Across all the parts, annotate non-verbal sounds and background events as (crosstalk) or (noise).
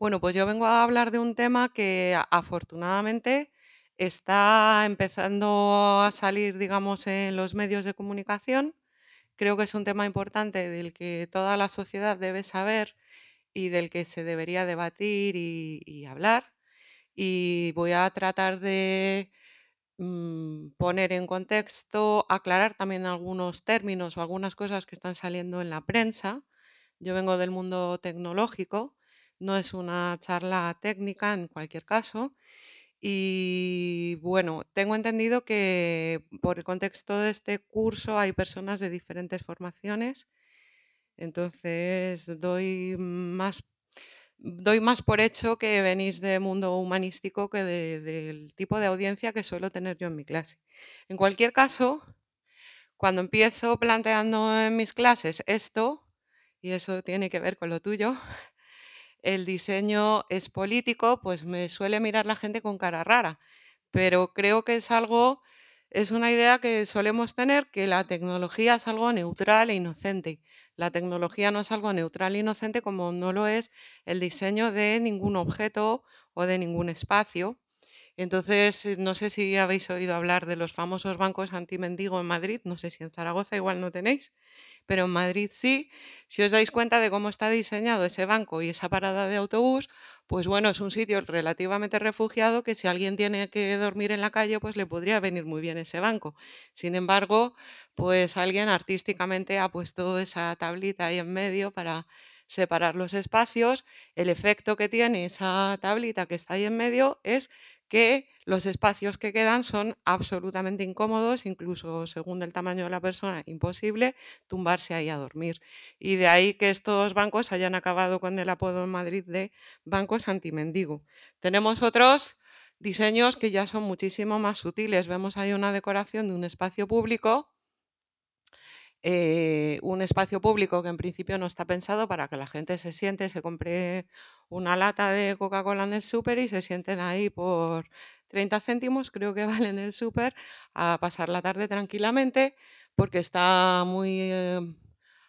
Bueno, pues yo vengo a hablar de un tema que afortunadamente está empezando a salir, digamos, en los medios de comunicación. Creo que es un tema importante del que toda la sociedad debe saber y del que se debería debatir y, y hablar. Y voy a tratar de mm, poner en contexto, aclarar también algunos términos o algunas cosas que están saliendo en la prensa. Yo vengo del mundo tecnológico no es una charla técnica en cualquier caso. Y bueno, tengo entendido que por el contexto de este curso hay personas de diferentes formaciones, entonces doy más, doy más por hecho que venís de mundo humanístico que del tipo de audiencia que suelo tener yo en mi clase. En cualquier caso, cuando empiezo planteando en mis clases esto, y eso tiene que ver con lo tuyo, el diseño es político, pues me suele mirar la gente con cara rara. Pero creo que es algo, es una idea que solemos tener, que la tecnología es algo neutral e inocente. La tecnología no es algo neutral e inocente como no lo es el diseño de ningún objeto o de ningún espacio. Entonces, eh, no sé si habéis oído hablar de los famosos bancos anti mendigo en Madrid, no sé si en Zaragoza igual no tenéis, pero en Madrid sí. Si os dais cuenta de cómo está diseñado ese banco y esa parada de autobús, pues bueno, es un sitio relativamente refugiado que si alguien tiene que dormir en la calle, pues le podría venir muy bien ese banco. Sin embargo, pues alguien artísticamente ha puesto esa tablita ahí en medio para separar los espacios. El efecto que tiene esa tablita que está ahí en medio es que los espacios que quedan son absolutamente incómodos, incluso según el tamaño de la persona, imposible tumbarse ahí a dormir. Y de ahí que estos bancos hayan acabado con el apodo en Madrid de bancos antimendigo. Tenemos otros diseños que ya son muchísimo más sutiles. Vemos ahí una decoración de un espacio público eh, un espacio público que en principio no está pensado para que la gente se siente, se compre una lata de Coca-Cola en el súper y se sienten ahí por 30 céntimos creo que (laughs) valen el súper a pasar la tarde tranquilamente porque está muy em,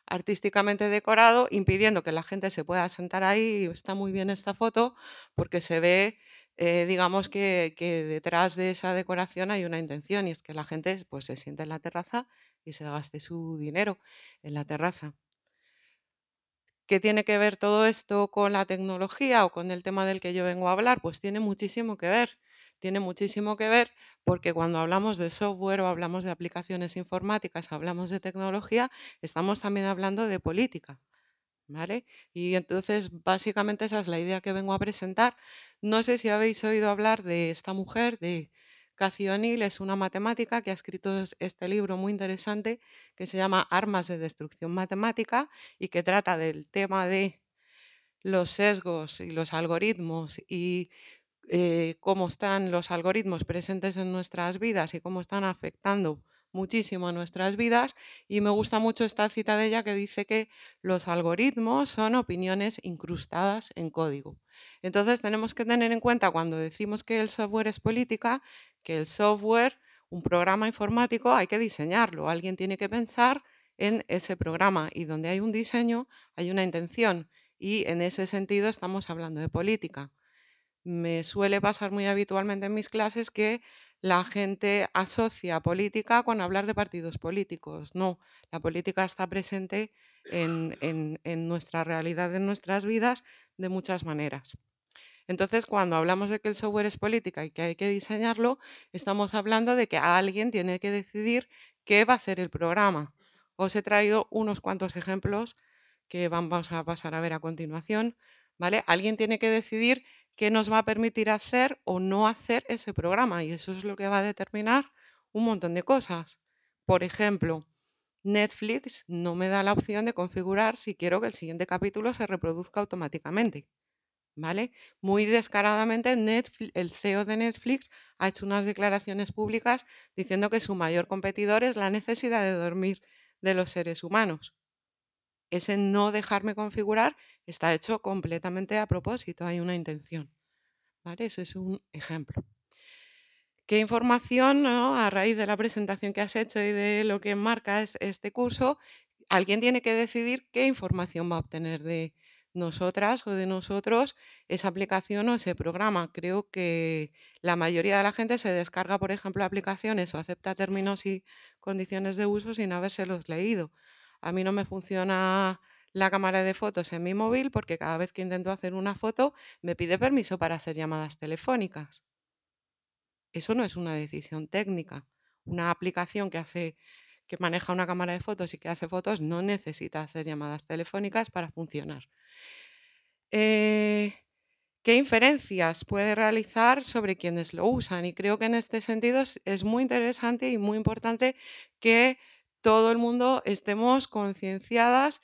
artísticamente decorado, impidiendo que la gente se pueda sentar ahí. Está muy bien esta foto porque se ve, eh, digamos que, que, detrás de esa decoración hay una intención y es que la gente pues, se siente en la terraza y se gaste su dinero en la terraza. ¿Qué tiene que ver todo esto con la tecnología o con el tema del que yo vengo a hablar? Pues tiene muchísimo que ver tiene muchísimo que ver porque cuando hablamos de software o hablamos de aplicaciones informáticas, hablamos de tecnología, estamos también hablando de política. ¿Vale? Y entonces, básicamente, esa es la idea que vengo a presentar. No sé si habéis oído hablar de esta mujer, de Cathy O'Neill, es una matemática que ha escrito este libro muy interesante que se llama Armas de Destrucción Matemática y que trata del tema de los sesgos y los algoritmos y eh, cómo están los algoritmos presentes en nuestras vidas y cómo están afectando muchísimo a nuestras vidas y me gusta mucho esta cita de ella que dice que los algoritmos son opiniones incrustadas en código. Entonces tenemos que tener en cuenta cuando decimos que el software es política, que el software, un programa informático, hay que diseñarlo, alguien tiene que pensar en ese programa y donde hay un diseño hay una intención y en ese sentido estamos hablando de política me suele pasar muy habitualmente en mis clases que la gente asocia política con hablar de partidos políticos. No, la política está presente en, nuestra realidad, en nuestras vidas, de muchas maneras. Entonces, cuando hablamos de que el software es política y que hay que diseñarlo, estamos hablando de que alguien tiene que decidir qué va a hacer el programa. Os he traído unos cuantos ejemplos que vamos a pasar a ver a continuación. ¿vale? Alguien tiene que decidir que nos va a permitir hacer o no hacer ese programa y eso es lo que va a determinar un montón de cosas. Por ejemplo, Netflix no me da la opción de configurar si quiero que el siguiente capítulo se reproduzca automáticamente. ¿Vale? Muy descaradamente, Netflix, el CEO de Netflix ha hecho unas declaraciones públicas diciendo que su mayor competidor es la necesidad de dormir de los seres humanos. Ese no dejarme configurar está hecho completamente a propósito, hay una intención. ¿vale? Ese es un ejemplo. ¿Qué información, a raíz de la presentación que has hecho y de lo que enmarca este curso, alguien tiene que decidir qué información va a obtener de nosotras o de nosotros esa aplicación o ese programa? Creo que la mayoría de la gente se descarga, por ejemplo, aplicaciones o acepta términos y condiciones de uso sin habérselos leído. A mí no me funciona la cámara de fotos en mi móvil porque cada vez que intento hacer una foto me pide permiso para hacer llamadas telefónicas. Eso no es una decisión técnica. Una aplicación que hace que maneja una cámara de fotos y que hace fotos no necesita hacer llamadas telefónicas para funcionar. Eh, ¿Qué inferencias puede realizar sobre quienes lo usan? Y creo que en este sentido es muy interesante y muy importante que todo el mundo estemos concienciadas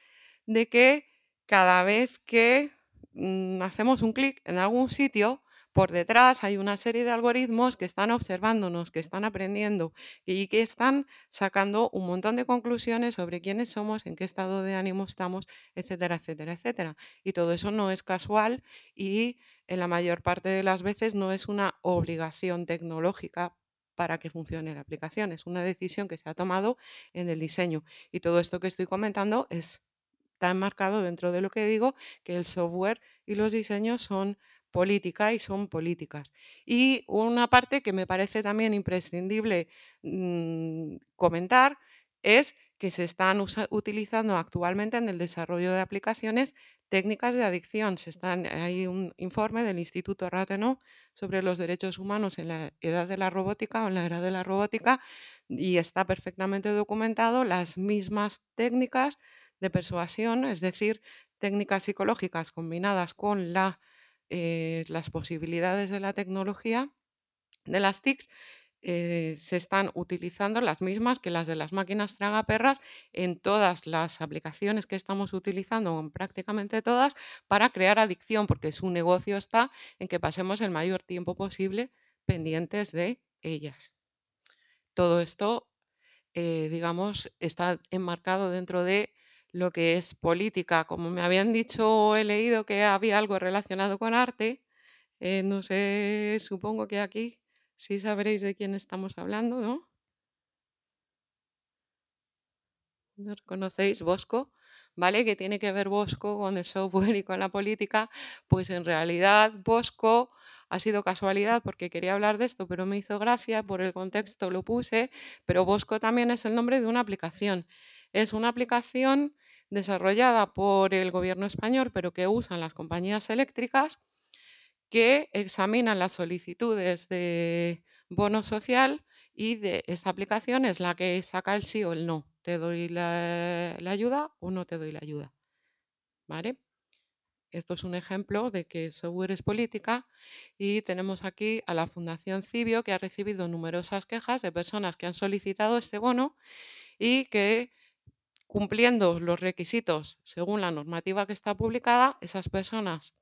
de que cada vez que mm, hacemos un clic en algún sitio, por detrás hay una serie de algoritmos que están observándonos, que están aprendiendo y que están sacando un montón de conclusiones sobre quiénes somos, en qué estado de ánimo estamos, etcétera, etcétera, etcétera. Y todo eso no es casual y en la mayor parte de las veces no es una obligación tecnológica para que funcione la aplicación, es una decisión que se ha tomado en el diseño. Y todo esto que estoy comentando es está enmarcado dentro de lo que digo, que el software y los diseños son política y son políticas. Y una parte que me parece también imprescindible mm, comentar es que se están utilizando actualmente en el desarrollo de aplicaciones técnicas de adicción. Se están, hay un informe del Instituto Rateno sobre los derechos humanos en la edad de la robótica o en la era de la robótica y está perfectamente documentado las mismas técnicas de persuasión, es decir, técnicas psicológicas combinadas con eh, las posibilidades de la tecnología de las TICs, eh, se están utilizando las mismas que las de las máquinas tragaperras en todas las aplicaciones que estamos utilizando, en prácticamente todas, para crear adicción, porque su negocio está en que pasemos el mayor tiempo posible pendientes de ellas. Todo esto, eh, digamos, está enmarcado dentro de lo que es política. Como me habían dicho, he leído que había algo relacionado con arte. Eh, no sé, supongo que aquí sí sabréis de quién estamos hablando, ¿no? ¿No conocéis Bosco? ¿Vale? Que tiene que ver Bosco con el software y con la política. Pues en realidad Bosco ha sido casualidad porque quería hablar de esto, pero me hizo gracia por el contexto, lo puse, pero Bosco también es el nombre de una aplicación. Es una aplicación desarrollada por el gobierno español, pero que usan las compañías eléctricas, que examinan las solicitudes de bono social y de esta aplicación es la que saca el sí o el no. ¿Te doy la, ayuda o no te doy la ayuda? ¿Vale? Esto es un ejemplo de que el software es política y tenemos aquí a la Fundación Cibio que ha recibido numerosas quejas de personas que han solicitado este bono y que cumpliendo los requisitos según la normativa que está publicada, esas personas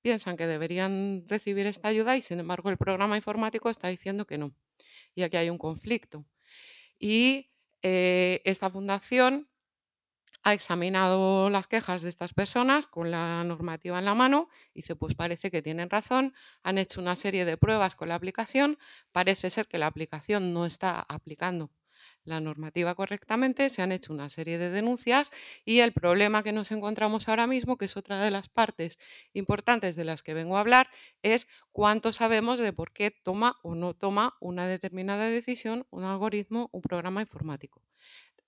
piensan que deberían recibir esta ayuda y sin embargo el programa informático está diciendo que no. Y aquí hay un conflicto. Y eh, esta fundación ha examinado las quejas de estas personas con la normativa en la mano, y dice, pues parece que tienen razón, han hecho una serie de pruebas con la aplicación, parece ser que la aplicación no está aplicando la normativa correctamente, se han hecho una serie de denuncias y el problema que nos encontramos ahora mismo, que es otra de las partes importantes de las que vengo a hablar, es cuánto sabemos de por qué toma o no toma una determinada decisión un algoritmo, un programa informático.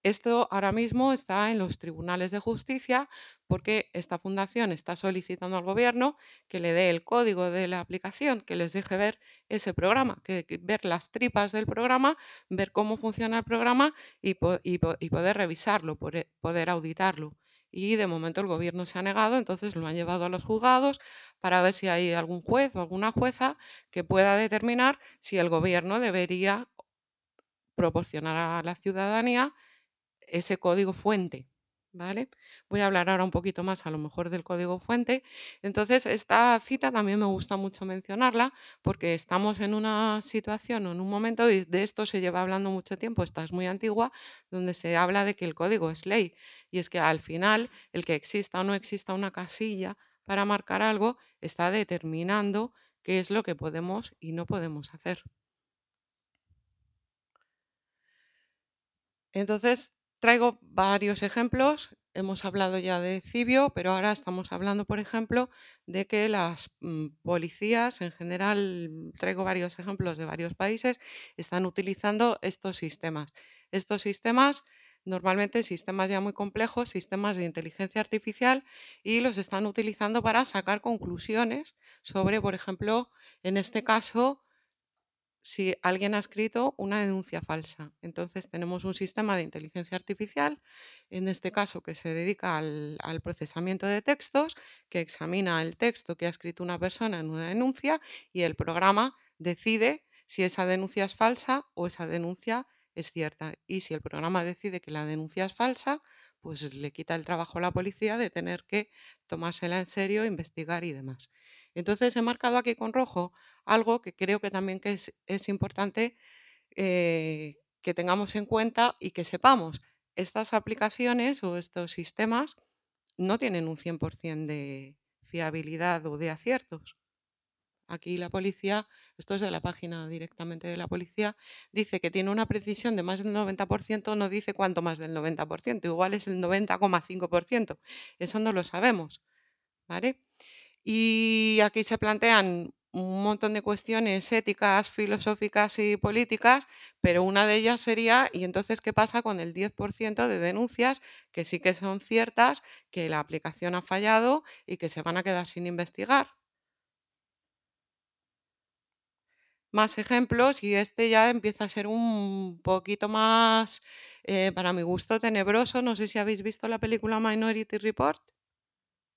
Esto ahora mismo está en los tribunales de justicia porque esta fundación está solicitando al gobierno que le dé el código de la aplicación, que les deje ver ese programa, que, ver las tripas del programa, ver cómo funciona el programa y, poder revisarlo, poder auditarlo y de momento el gobierno se ha negado, entonces lo han llevado a los juzgados para ver si hay algún juez o alguna jueza que pueda determinar si el gobierno debería proporcionar a la ciudadanía ese código fuente. ¿Vale? Voy a hablar ahora un poquito más a lo mejor del código fuente. Entonces, esta cita también me gusta mucho mencionarla porque estamos en una situación o en un momento, y de esto se lleva hablando mucho tiempo, esta es muy antigua, donde se habla de que el código es ley. Y es que al final, el que exista o no exista una casilla para marcar algo, está determinando qué es lo que podemos y no podemos hacer. Entonces, Traigo varios ejemplos. Hemos hablado ya de Cibio, pero ahora estamos hablando, por ejemplo, de que las mm, policías, en general, traigo varios ejemplos de varios países, están utilizando estos sistemas. Estos sistemas, normalmente sistemas ya muy complejos, sistemas de inteligencia artificial, y los están utilizando para sacar conclusiones sobre, por ejemplo, en este caso, si alguien ha escrito una denuncia falsa. Entonces tenemos un sistema de inteligencia artificial, en este caso que se dedica al, procesamiento de textos, que examina el texto que ha escrito una persona en una denuncia y el programa decide si esa denuncia es falsa o esa denuncia es cierta. Y si el programa decide que la denuncia es falsa, pues le quita el trabajo a la policía de tener que tomársela en serio, investigar y demás. Entonces he marcado aquí con rojo algo que creo que también que es, importante eh, que tengamos en cuenta y que sepamos. Estas aplicaciones o estos sistemas no tienen un 100% de fiabilidad o de aciertos. Aquí la policía, esto es de la página directamente de la policía, dice que tiene una precisión de más del 90%, no dice cuánto más del 90%, igual es el 90,5%. Eso no lo sabemos. ¿Vale? Y aquí se plantean un montón de cuestiones éticas, filosóficas y políticas, pero una de ellas sería, ¿y entonces qué pasa con el 10% de denuncias que sí que son ciertas, que la aplicación ha fallado y que se van a quedar sin investigar? Más ejemplos y este ya empieza a ser un poquito más, eh, para mi gusto, tenebroso. No sé si habéis visto la película Minority Report.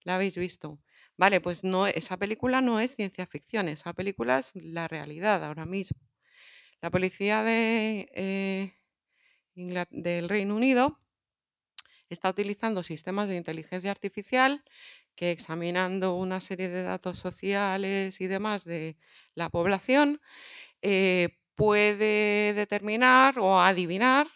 ¿La habéis visto? Vale, pues no, esa película no es ciencia ficción, esa película es la realidad ahora mismo. La policía de, eh, del Reino Unido está utilizando sistemas de inteligencia artificial que examinando una serie de datos sociales y demás de la población, eh, puede determinar o adivinar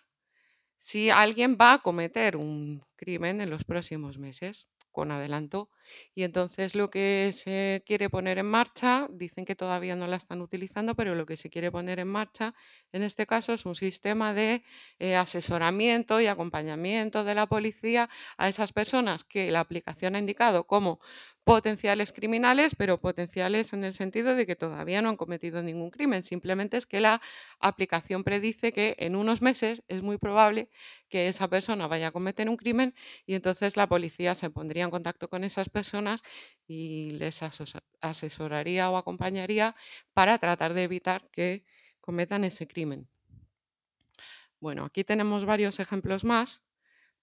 si alguien va a cometer un crimen en los próximos meses, con adelanto y entonces lo que se quiere poner en marcha, dicen que todavía no la están utilizando, pero lo que se quiere poner en marcha en este caso es un sistema de eh, asesoramiento y acompañamiento de la policía a esas personas que la aplicación ha indicado como potenciales criminales, pero potenciales en el sentido de que todavía no han cometido ningún crimen. Simplemente es que la aplicación predice que en unos meses es muy probable que esa persona vaya a cometer un crimen y entonces la policía se pondría en contacto con esas personas personas y les asesoraría o acompañaría para tratar de evitar que cometan ese crimen. Bueno, aquí tenemos varios ejemplos más,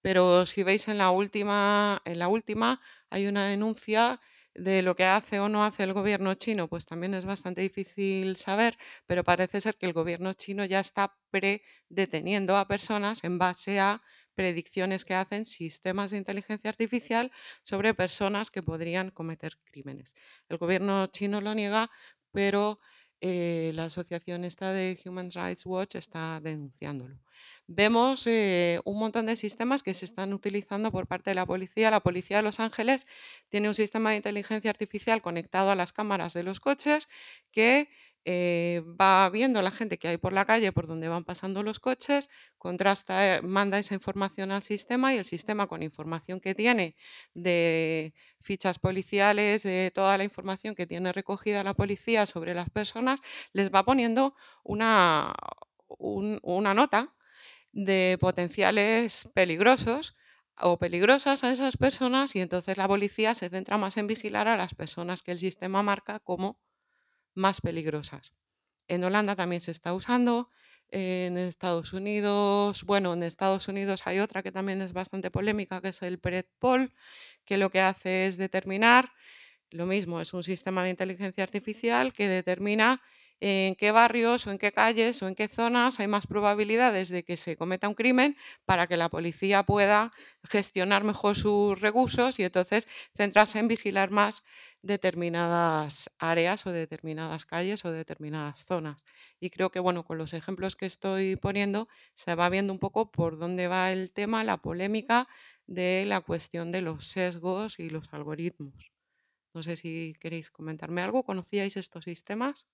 pero si veis en la última, en la última hay una denuncia de lo que hace o no hace el gobierno chino, pues también es bastante difícil saber, pero parece ser que el gobierno chino ya está predeteniendo a personas en base a predicciones que hacen sistemas de inteligencia artificial sobre personas que podrían cometer crímenes. El gobierno chino lo niega, pero eh, la asociación esta de Human Rights Watch está denunciándolo. Vemos eh, un montón de sistemas que se están utilizando por parte de la policía. La policía de Los Ángeles tiene un sistema de inteligencia artificial conectado a las cámaras de los coches que eh, va viendo la gente que hay por la calle, por donde van pasando los coches, contrasta, eh, manda esa información al sistema y el sistema con información que tiene de fichas policiales, de toda la información que tiene recogida la policía sobre las personas, les va poniendo una, una nota de potenciales peligrosos o peligrosas a esas personas y entonces la policía se centra más en vigilar a las personas que el sistema marca como más peligrosas. En Holanda también se está usando, en Estados Unidos, bueno, en Estados Unidos hay otra que también es bastante polémica, que es el PredPol, que lo que hace es determinar, lo mismo, es un sistema de inteligencia artificial que determina en qué barrios o en qué calles o en qué zonas hay más probabilidades de que se cometa un crimen para que la policía pueda gestionar mejor sus recursos y entonces centrarse en vigilar más determinadas áreas o determinadas calles o determinadas zonas. Y creo que bueno, con los ejemplos que estoy poniendo se va viendo un poco por dónde va el tema, la polémica de la cuestión de los sesgos y los algoritmos. No sé si queréis comentarme algo. ¿Conocíais estos sistemas?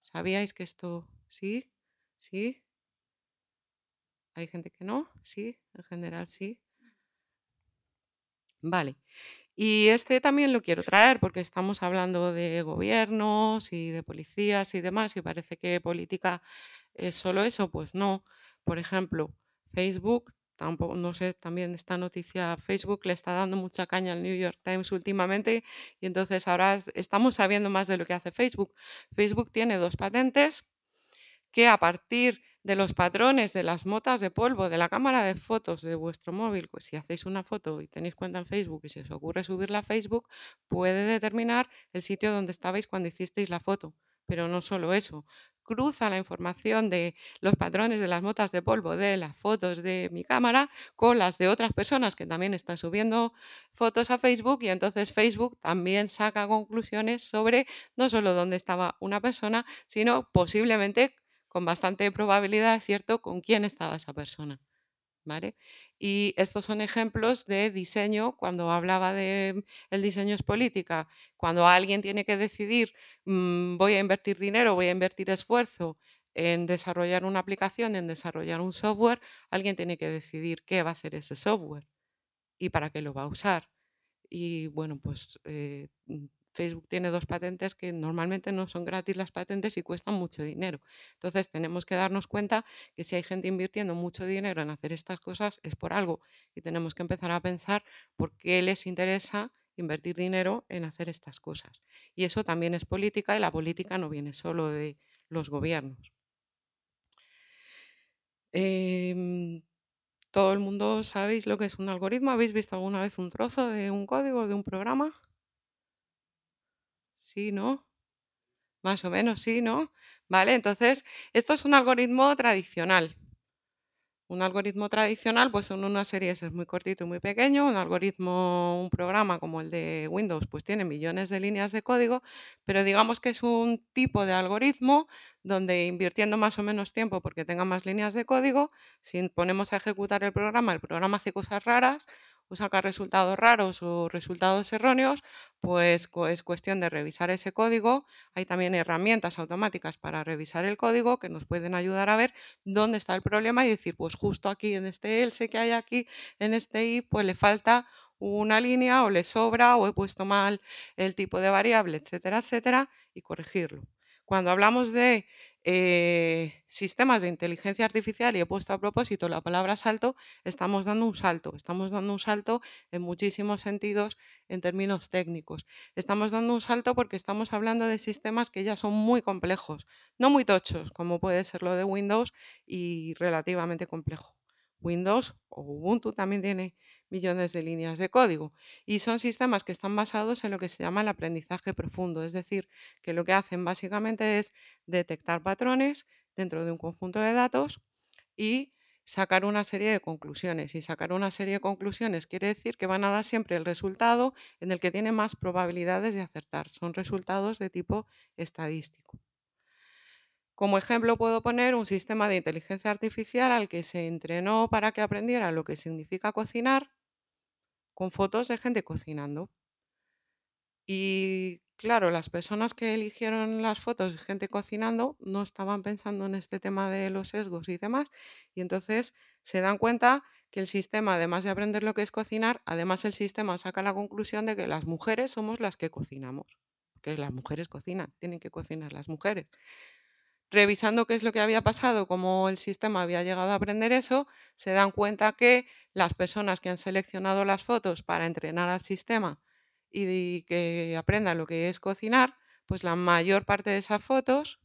¿Sabíais que esto sí? ¿Sí? Hay gente que no, sí, en general sí. Vale. Y este también lo quiero traer porque estamos hablando de gobiernos y de policías y demás y parece que política es solo eso, pues no. Por ejemplo, Facebook tampoco, no sé, también esta noticia Facebook le está dando mucha caña al New York Times últimamente y entonces ahora estamos sabiendo más de lo que hace Facebook. Facebook tiene dos patentes que a partir de los patrones de las motas de polvo de la cámara de fotos de vuestro móvil, pues si hacéis una foto y tenéis cuenta en Facebook y se os ocurre subirla a Facebook, puede determinar el sitio donde estabais cuando hicisteis la foto pero no solo eso. Cruza la información de los patrones de las motas de polvo de las fotos de mi cámara con las de otras personas que también están subiendo fotos a Facebook y entonces Facebook también saca conclusiones sobre no solo dónde estaba una persona, sino posiblemente con bastante probabilidad, ¿cierto?, con quién estaba esa persona. Y estos son ejemplos de diseño, cuando hablaba de mm, el diseño es política, cuando alguien tiene que decidir, mm, voy a invertir dinero, voy a invertir esfuerzo en desarrollar una aplicación, en desarrollar un software, alguien tiene que decidir qué va a hacer ese software y para qué lo va a usar. Y bueno, pues eh, mm, Facebook tiene dos patentes que normalmente no son gratis las patentes y cuestan mucho dinero. Entonces tenemos que darnos cuenta que si hay gente invirtiendo mucho dinero en hacer estas cosas es por algo y tenemos que empezar a pensar por qué les interesa invertir dinero en hacer estas cosas. Y eso también es política y la política no viene solo de los gobiernos. Em, todo el mundo sabéis lo que es un algoritmo. ¿Habéis visto alguna vez un trozo de un código, de un programa? sí, ¿no? Más o menos, sí, ¿no? Vale, entonces, esto es un algoritmo tradicional. Un algoritmo tradicional, pues son unas series, es muy cortito y muy pequeño. Un algoritmo, un programa como el de Windows, pues tiene millones de líneas de código, pero digamos que es un tipo de algoritmo donde invirtiendo más o menos tiempo porque tenga más líneas de código, si ponemos a ejecutar el programa, el programa hace cosas raras o saca resultados raros o resultados erróneos, pues es cuestión de revisar ese código. Hay también herramientas automáticas para revisar el código que nos pueden ayudar a ver dónde está el problema y decir, pues justo aquí en este else que hay aquí, en este i, pues le falta una línea o le sobra o he puesto mal el tipo de variable, etcétera, etcétera, y corregirlo. Cuando hablamos de eh, sistemas de inteligencia artificial y he puesto a propósito la palabra salto, estamos dando un salto, estamos dando un salto en muchísimos sentidos en términos técnicos. Estamos dando un salto porque estamos hablando de sistemas que ya son muy complejos, no muy tochos, como puede ser lo de Windows y relativamente complejo. Windows o Ubuntu también tiene millones de líneas de código. Y son sistemas que están basados en lo que se llama el aprendizaje profundo, es decir, que lo que hacen básicamente es detectar patrones dentro de un conjunto de datos y sacar una serie de conclusiones. Y sacar una serie de conclusiones quiere decir que van a dar siempre el resultado en el que tiene más probabilidades de acertar. Son resultados de tipo estadístico. Como ejemplo puedo poner un sistema de inteligencia artificial al que se entrenó para que aprendiera lo que significa cocinar con fotos de gente cocinando. Y claro, las personas que eligieron las fotos de gente cocinando no estaban pensando en este tema de los sesgos y demás, y entonces se dan cuenta que el sistema, además de aprender lo que es cocinar, además el sistema saca la conclusión de que las mujeres somos las que cocinamos, que las mujeres cocinan, tienen que cocinar las mujeres. Revisando qué es lo que había pasado, cómo el sistema había llegado a aprender eso, se dan cuenta que las personas que han seleccionado las fotos para entrenar al sistema y que aprendan lo que es cocinar, pues la mayor parte de esas fotos,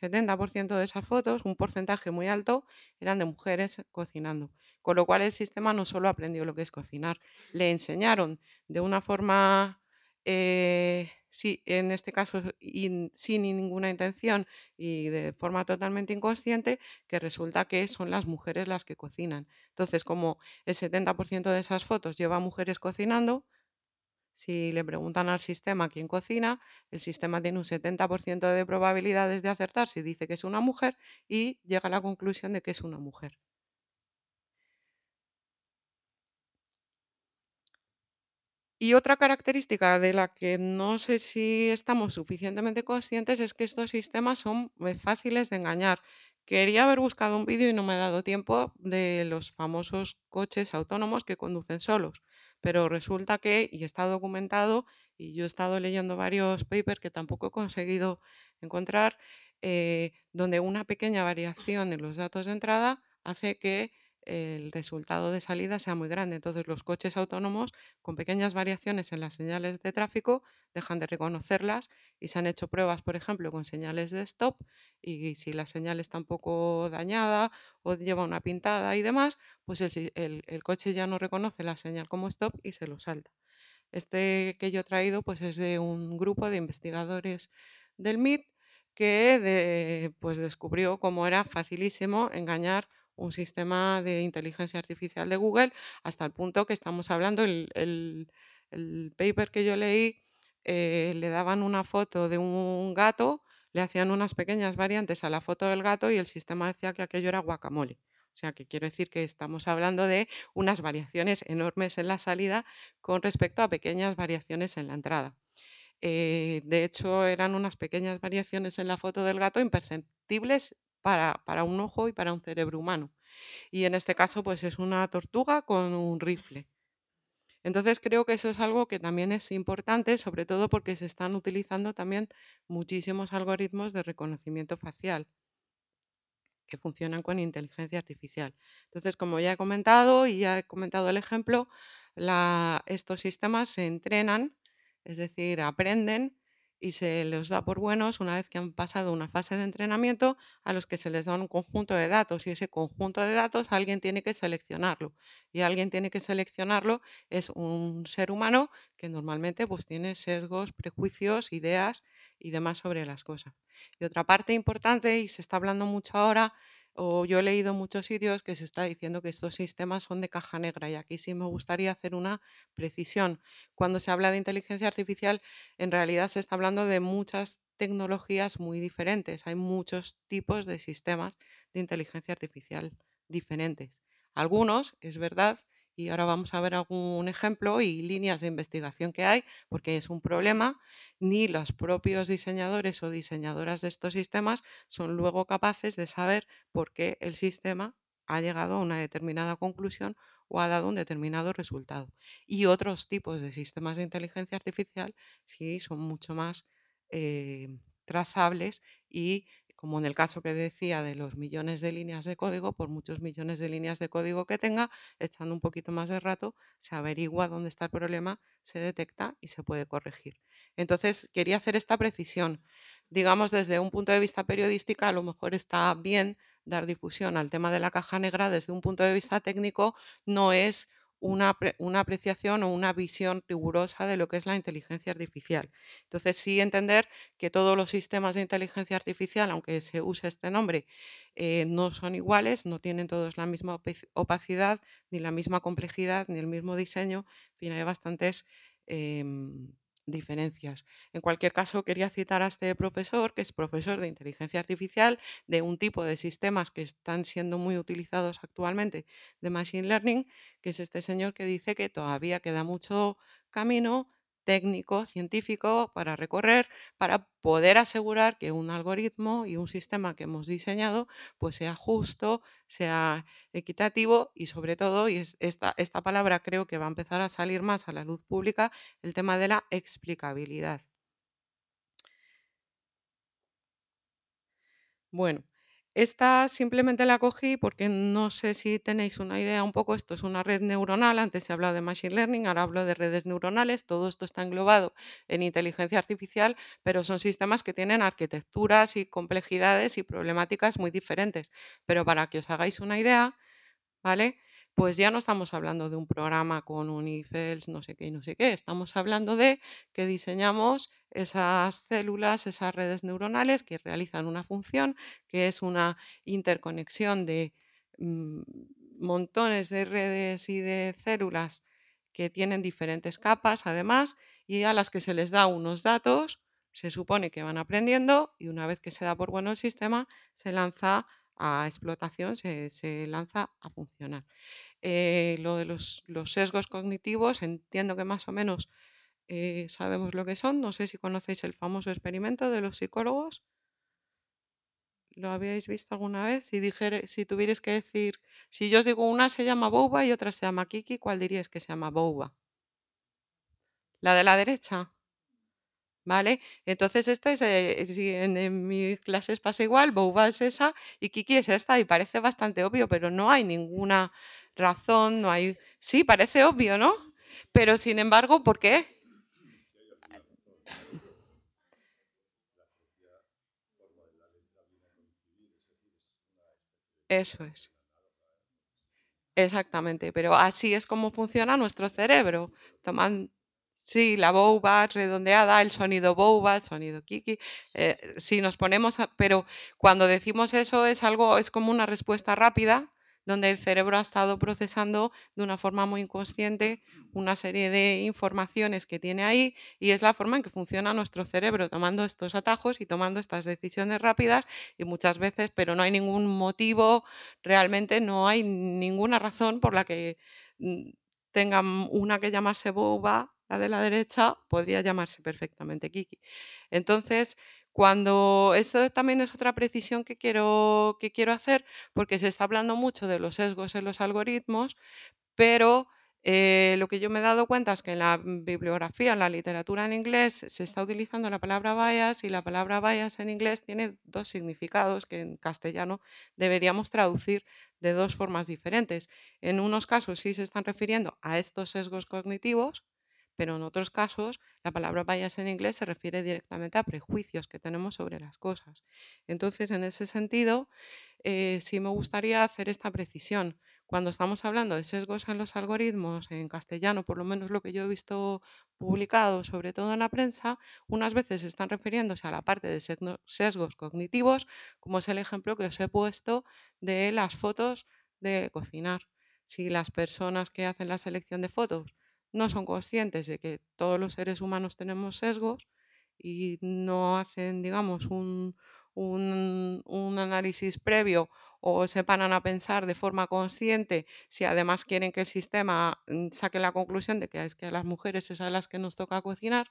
70% de esas fotos, un porcentaje muy alto, eran de mujeres cocinando. Con lo cual el sistema no solo aprendió lo que es cocinar, le enseñaron de una forma eh, si en este caso sin ninguna intención y de forma totalmente inconsciente, que resulta que son las mujeres las que cocinan. Entonces, como el 70% de esas fotos lleva mujeres cocinando, si le preguntan al sistema quién cocina, el sistema tiene un 70% de probabilidades de acertar si dice que es una mujer y llega a la conclusión de que es una mujer. Y otra característica de la que no sé si estamos suficientemente conscientes es que estos sistemas son eh, fáciles de engañar. Quería haber buscado un vídeo y no me ha dado tiempo de los famosos coches autónomos que conducen solos, pero resulta que, y está documentado, y yo he estado leyendo varios papers que tampoco he conseguido encontrar, eh, donde una pequeña variación en los datos de entrada hace que el resultado de salida sea muy grande. Entonces los coches autónomos, con pequeñas variaciones en las señales de tráfico, dejan de reconocerlas y se han hecho pruebas, por ejemplo, con señales de stop y si la señal está un poco dañada o lleva una pintada y demás, pues el, coche ya no reconoce la señal como stop y se lo salta. Este que yo he traído pues, es de un grupo de investigadores del MIT que pues, descubrió cómo era facilísimo engañar un sistema de inteligencia artificial de Google, hasta el punto que estamos hablando, el, paper que yo leí, eh, le daban una foto de un gato, le hacían unas pequeñas variantes a la foto del gato y el sistema decía que aquello era guacamole. O sea, que quiero decir que estamos hablando de unas variaciones enormes en la salida con respecto a pequeñas variaciones en la entrada. Eh, de hecho, eran unas pequeñas variaciones en la foto del gato imperceptibles para, un ojo y para un cerebro humano. Y en este caso, pues es una tortuga con un rifle. Entonces creo que eso es algo que también es importante, sobre todo porque se están utilizando también muchísimos algoritmos de reconocimiento facial que funcionan con inteligencia artificial. Entonces, como ya he comentado y ya he comentado el ejemplo, estos sistemas se entrenan, es decir, aprenden y se los da por buenos una vez que han pasado una fase de entrenamiento a los que se les da un conjunto de datos y ese conjunto de datos alguien tiene que seleccionarlo y alguien tiene que seleccionarlo es un ser humano que normalmente pues tiene sesgos, prejuicios, ideas y demás sobre las cosas. Y otra parte importante y se está hablando mucho ahora o yo he leído muchos sitios que se está diciendo que estos sistemas son de caja negra y aquí sí me gustaría hacer una precisión. Cuando se habla de inteligencia artificial, en realidad se está hablando de muchas tecnologías muy diferentes. Hay muchos tipos de sistemas de inteligencia artificial diferentes. Mm. Algunos, es verdad, y ahora vamos a ver algún ejemplo y líneas de investigación que hay, porque es un problema, ni los propios diseñadores o diseñadoras de estos sistemas son luego capaces de saber por qué el sistema ha llegado a una determinada conclusión o ha dado un determinado resultado. Y otros tipos de sistemas de inteligencia artificial sí son mucho más eh, trazables y como en el caso que decía de los millones de líneas de código, por muchos millones de líneas de código que tenga, echando un poquito más de rato, se averigua dónde está el problema, se detecta y se puede corregir. Entonces, quería hacer esta precisión. Digamos, desde un punto de vista periodística, a lo mejor está bien dar difusión al tema de la caja negra, desde un punto de vista técnico, no es una, apreciación o una visión rigurosa de lo que es la inteligencia artificial. Entonces, sí entender que todos los sistemas de inteligencia artificial, aunque se use este nombre, eh, no son iguales, no tienen todos la misma opacidad, ni la misma complejidad, ni el mismo diseño. En fin, hay bastantes em, diferencias. En cualquier caso, quería citar a este profesor, que es profesor de inteligencia artificial, de un tipo de sistemas que están siendo muy utilizados actualmente de Machine Learning, que es este señor que dice que todavía queda mucho camino técnico, científico para recorrer, para poder asegurar que un algoritmo y un sistema que hemos diseñado pues sea justo, sea equitativo y sobre todo, y esta, esta palabra creo que va a empezar a salir más a la luz pública, el tema de la explicabilidad. Bueno, esta simplemente la cogí porque no sé si tenéis una idea un poco, esto es una red neuronal, antes se hablaba de Machine Learning, ahora hablo de redes neuronales, todo esto está englobado en inteligencia artificial, pero son sistemas que tienen arquitecturas y complejidades y problemáticas muy diferentes. Pero para que os hagáis una idea, ¿vale? pues ya no estamos hablando de un programa con un IFELS, no sé qué y no sé qué, estamos hablando de que diseñamos esas células, esas redes neuronales que realizan una función, que es una interconexión de mm, montones de redes y de células que tienen diferentes capas, además, y a las que se les da unos datos, se supone que van aprendiendo, y una vez que se da por bueno el sistema, se lanza a explotación, se lanza a funcionar. Eh, lo de los, sesgos cognitivos, entiendo que más o menos eh, sabemos lo que son. No sé si conocéis el famoso experimento de los psicólogos. ¿Lo habíais visto alguna vez? Si, si tuvierais que decir, si yo os digo una se llama boba y otra se llama Kiki, ¿cuál diríais que se llama Bouba? La de la derecha. ¿Vale? Entonces, esta es, eh, en, en, mis clases pasa igual, Bouba es esa y Kiki es esta, y parece bastante obvio, pero no hay ninguna razón, no hay... Sí, parece obvio, ¿no? Pero sin embargo, ¿por qué? Eso es. Exactamente, pero así es como funciona nuestro cerebro. Toman, sí, la boba redondeada, el sonido boba, el sonido kiki. Eh, si nos ponemos, pero cuando decimos eso es algo, es como una respuesta rápida donde el cerebro ha estado procesando de una forma muy inconsciente una serie de informaciones que tiene ahí y es la forma en que funciona nuestro cerebro, tomando estos atajos y tomando estas decisiones rápidas y muchas veces, pero no hay ningún motivo, realmente no hay ninguna razón por la que mm, tengan una que llamarse boba, la de la derecha, podría llamarse perfectamente Kiki. Entonces, cuando esto también es otra precisión que quiero, que quiero hacer, porque se está hablando mucho de los sesgos en los algoritmos, pero eh, lo que yo me he dado cuenta es que en la bibliografía, en la literatura en inglés, se está utilizando la palabra bias y la palabra bias en inglés tiene dos significados que en castellano deberíamos traducir de dos formas diferentes. En unos casos sí se están refiriendo a estos sesgos cognitivos pero en otros casos la palabra bias en inglés se refiere directamente a prejuicios que tenemos sobre las cosas. Entonces, en ese sentido, eh, sí me gustaría hacer esta precisión. Cuando estamos hablando de sesgos en los algoritmos, en castellano, por lo menos lo que yo he visto publicado, sobre todo en la prensa, unas veces están refiriéndose a la parte de sesgos cognitivos, como es el ejemplo que os he puesto de las fotos de cocinar. Si las personas que hacen la selección de fotos no son conscientes de que todos los seres humanos tenemos sesgos y no hacen, digamos, un, análisis previo o se paran a pensar de forma consciente, si además quieren que el sistema mm, saque la conclusión de que es que a las mujeres es a las que nos toca cocinar,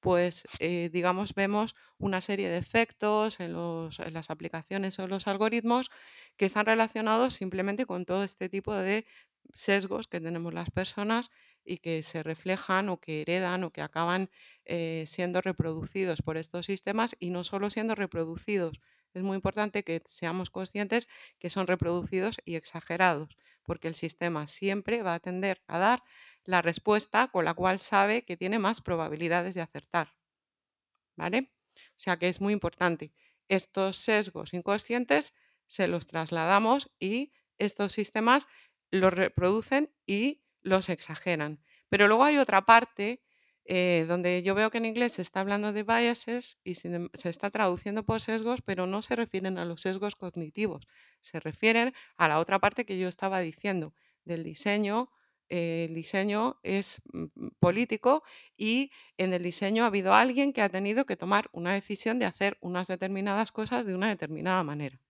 pues eh, digamos vemos una serie de efectos en, en las aplicaciones o los algoritmos que están relacionados simplemente con todo este tipo de sesgos que tenemos las personas y que se reflejan o que heredan o que acaban eh, siendo reproducidos por estos sistemas y no solo siendo reproducidos. Es muy importante que seamos conscientes que son reproducidos y exagerados, porque el sistema siempre va a tender a dar la respuesta con la cual sabe que tiene más probabilidades de acertar. ¿Vale? O sea que es muy importante. Estos sesgos inconscientes se los trasladamos y estos sistemas los reproducen y los exageran. Pero luego hay otra parte eh, donde yo veo que en inglés se está hablando de biases y se, está traduciendo por sesgos, pero no se refieren a los sesgos cognitivos, se refieren a la otra parte que yo estaba diciendo, del diseño. Eh, el diseño es mm, mm, político y en el diseño ha habido alguien que ha tenido que tomar una decisión de hacer unas determinadas cosas de una determinada manera.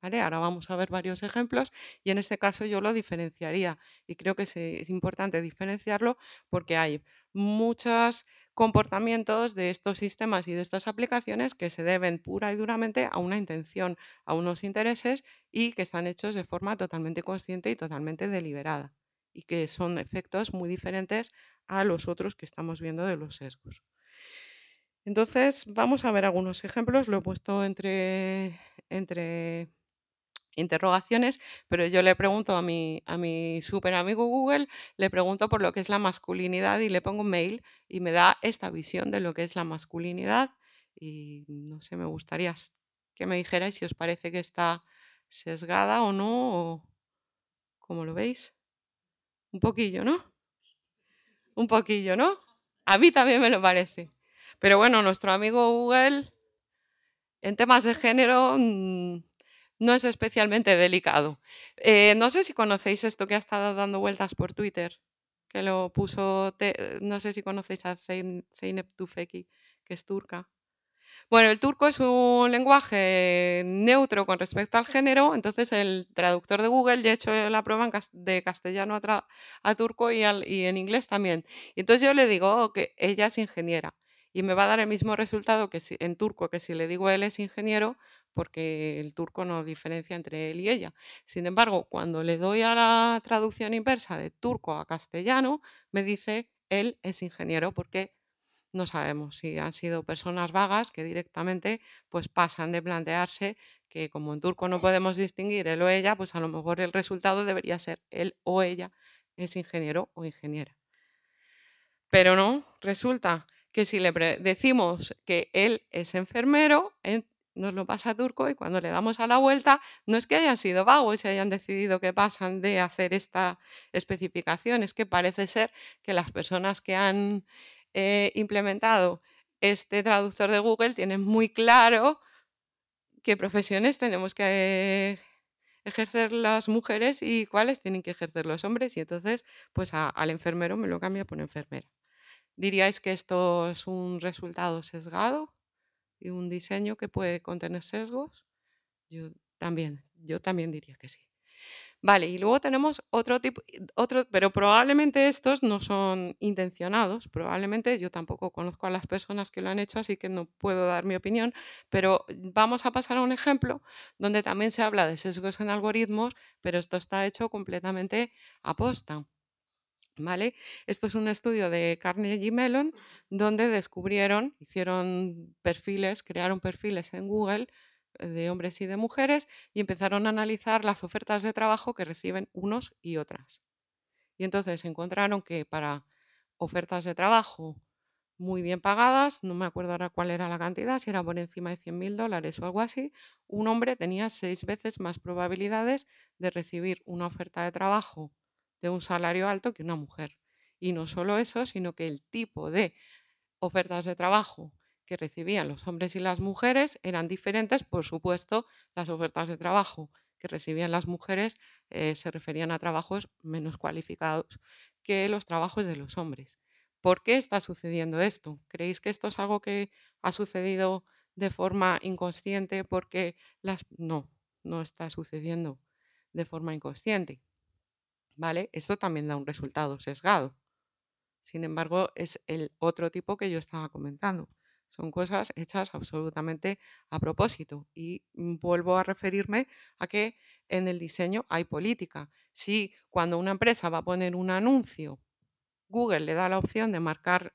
Ahora vamos a ver varios ejemplos y en este caso yo lo diferenciaría y creo que es importante diferenciarlo porque hay muchos comportamientos de estos sistemas y de estas aplicaciones que se deben pura y duramente a una intención, a unos intereses y que están hechos de forma totalmente consciente y totalmente deliberada y que son efectos muy diferentes a los otros que estamos viendo de los sesgos. Entonces, vamos a ver algunos ejemplos, lo he puesto entre, entre interrogaciones, pero yo le pregunto a mi, a mi super amigo Google, le pregunto por lo que es la masculinidad y le pongo un mail y me da esta visión de lo que es la masculinidad y no sé, me gustaría que me dijerais si os parece que está sesgada o no, o como lo veis. Un poquillo, ¿no? Un poquillo, ¿no? A mí también me lo parece. Pero bueno, nuestro amigo Google, en temas de género, mm, no es especialmente delicado. Eh, no sé si conocéis esto que ha estado dando vueltas por Twitter, que lo puso, eh, no sé si conocéis a Zeynep Tufekci, que es turca. Bueno, el turco es un lenguaje neutro con respecto al género, entonces el traductor de Google ya ha hecho la prueba de castellano a, turco y, en inglés también. entonces yo le digo oh, que ella es ingeniera y me va a dar el mismo resultado que si, en turco que si le digo él es ingeniero, porque el turco no diferencia entre él y ella. Sin embargo, cuando le doy a la traducción inversa de turco a castellano, me dice él es ingeniero porque no sabemos si han sido personas vagas que directamente pues pasan de plantearse que como en turco no podemos distinguir él o ella, pues a lo mejor el resultado debería ser él o ella es ingeniero o ingeniera. Pero no, resulta que si le decimos que él es enfermero, nos lo pasa Turco y cuando le damos a la vuelta, no es que hayan sido vagos y hayan decidido que pasan de hacer esta especificación, es que parece ser que las personas que han eh, implementado este traductor de Google tienen muy claro qué profesiones tenemos que ejercer las mujeres y cuáles tienen que ejercer los hombres y entonces pues al enfermero me lo cambia por enfermera. ¿Diríais que esto es un resultado sesgado? y un diseño que puede contener sesgos? Yo también, yo también diría que sí. Vale, y luego tenemos otro tipo, eh, otro, pero probablemente estos no son intencionados, probablemente yo tampoco conozco a las personas que lo han hecho, así que no puedo dar mi opinión, pero vamos a pasar a un ejemplo donde también se habla de sesgos en algoritmos, pero esto está hecho completamente aposta. Esto es un estudio de Carnegie Mellon donde descubrieron, hicieron perfiles, crearon perfiles en Google eh, de hombres y de mujeres y empezaron a analizar las ofertas de trabajo que reciben unos y otras. Y entonces encontraron que para ofertas de trabajo muy bien pagadas, no me acuerdo ahora cuál era la cantidad, si era por encima de 100.000 dólares o algo así, un hombre tenía seis veces más probabilidades de recibir una oferta de trabajo de un salario alto que una mujer. Y no solo eso, sino que el tipo de ofertas de trabajo que recibían los hombres y las mujeres eran diferentes. Por supuesto, las ofertas de trabajo que recibían las mujeres eh, se referían a trabajos menos cualificados que los trabajos de los hombres. ¿Por qué está sucediendo esto? ¿Creéis que esto es algo que ha sucedido de forma inconsciente porque las... No, no está sucediendo de forma inconsciente. ¿vale? Esto también da un resultado sesgado. Sin embargo, es el otro tipo que yo estaba comentando. Son cosas hechas absolutamente a propósito. Y vuelvo a referirme a que en el diseño hay política. Si cuando una empresa va a poner un anuncio, Google le da la opción de marcar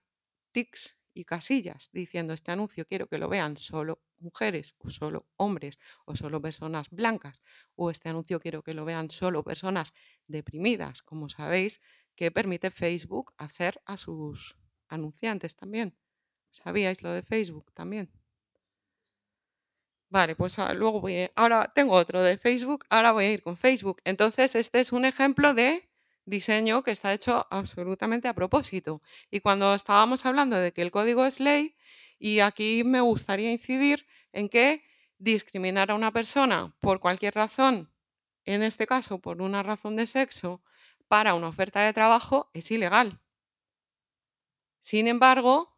tics y casillas diciendo este anuncio quiero que lo vean solo mujeres o solo hombres o solo personas blancas o este anuncio quiero que lo vean solo personas deprimidas, como sabéis, que permite Facebook hacer a sus anunciantes también. ¿Sabíais lo de Facebook también? Vale, pues luego voy a, eh, ahora tengo otro de Facebook, ahora voy a ir con Facebook. Entonces, este es un ejemplo de diseño que está hecho absolutamente a propósito. Y cuando estábamos hablando de que el código es ley, y aquí me gustaría incidir en que discriminar a una persona por cualquier razón, en este caso por una razón de sexo, para una oferta de trabajo es ilegal. Sin embargo,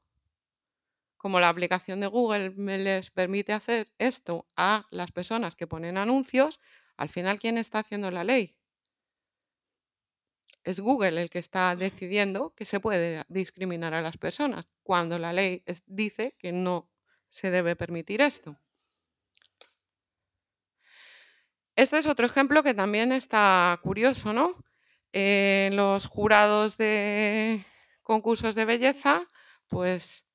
como la aplicación de Google me les permite hacer esto a las personas que ponen anuncios, al final, ¿quién está haciendo la ley? es Google el que está decidiendo que se puede discriminar a las personas, cuando la ley dice que no se debe permitir esto. Este es otro ejemplo que también está curioso, ¿no? En eh, los jurados de concursos de belleza, pues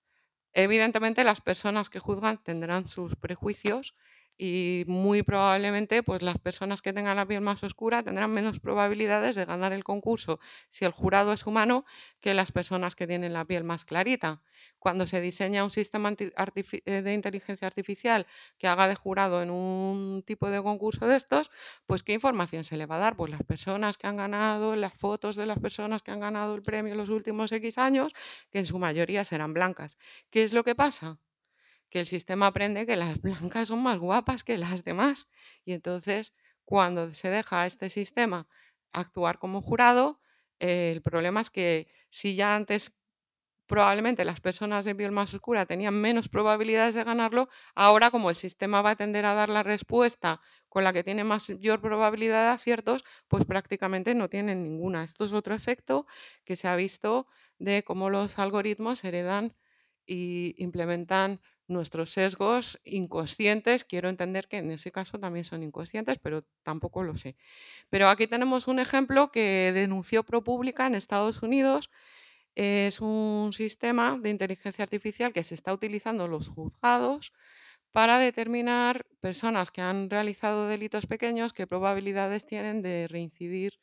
evidentemente las personas que juzgan tendrán sus prejuicios y muy probablemente pues las personas que tengan la piel más oscura tendrán menos probabilidades de ganar el concurso si el jurado es humano que las personas que tienen la piel más clarita. Cuando se diseña un sistema eh, de inteligencia artificial que haga de jurado en un tipo de concurso de estos, pues ¿qué información se le va a dar? Pues las personas que han ganado, las fotos de las personas que han ganado el premio en los últimos X años, que en su mayoría serán blancas. ¿Qué es lo que pasa? que el sistema aprende que las blancas son más guapas que las demás. Y entonces, cuando se deja a este sistema actuar como jurado, eh, el problema es que si ya antes probablemente las personas de piel más oscura tenían menos probabilidades de ganarlo, ahora como el sistema va a tender a dar la respuesta con la que tiene mayor probabilidad de aciertos, pues prácticamente no tienen ninguna. Esto es otro efecto que se ha visto de cómo los algoritmos heredan e implementan nuestros sesgos inconscientes, quiero entender que en ese caso también son inconscientes, pero tampoco lo sé. Pero aquí tenemos un ejemplo que denunció ProPublica en Estados Unidos. Es un sistema de inteligencia artificial que se está utilizando en los juzgados para determinar personas que han realizado delitos pequeños qué probabilidades tienen de reincidir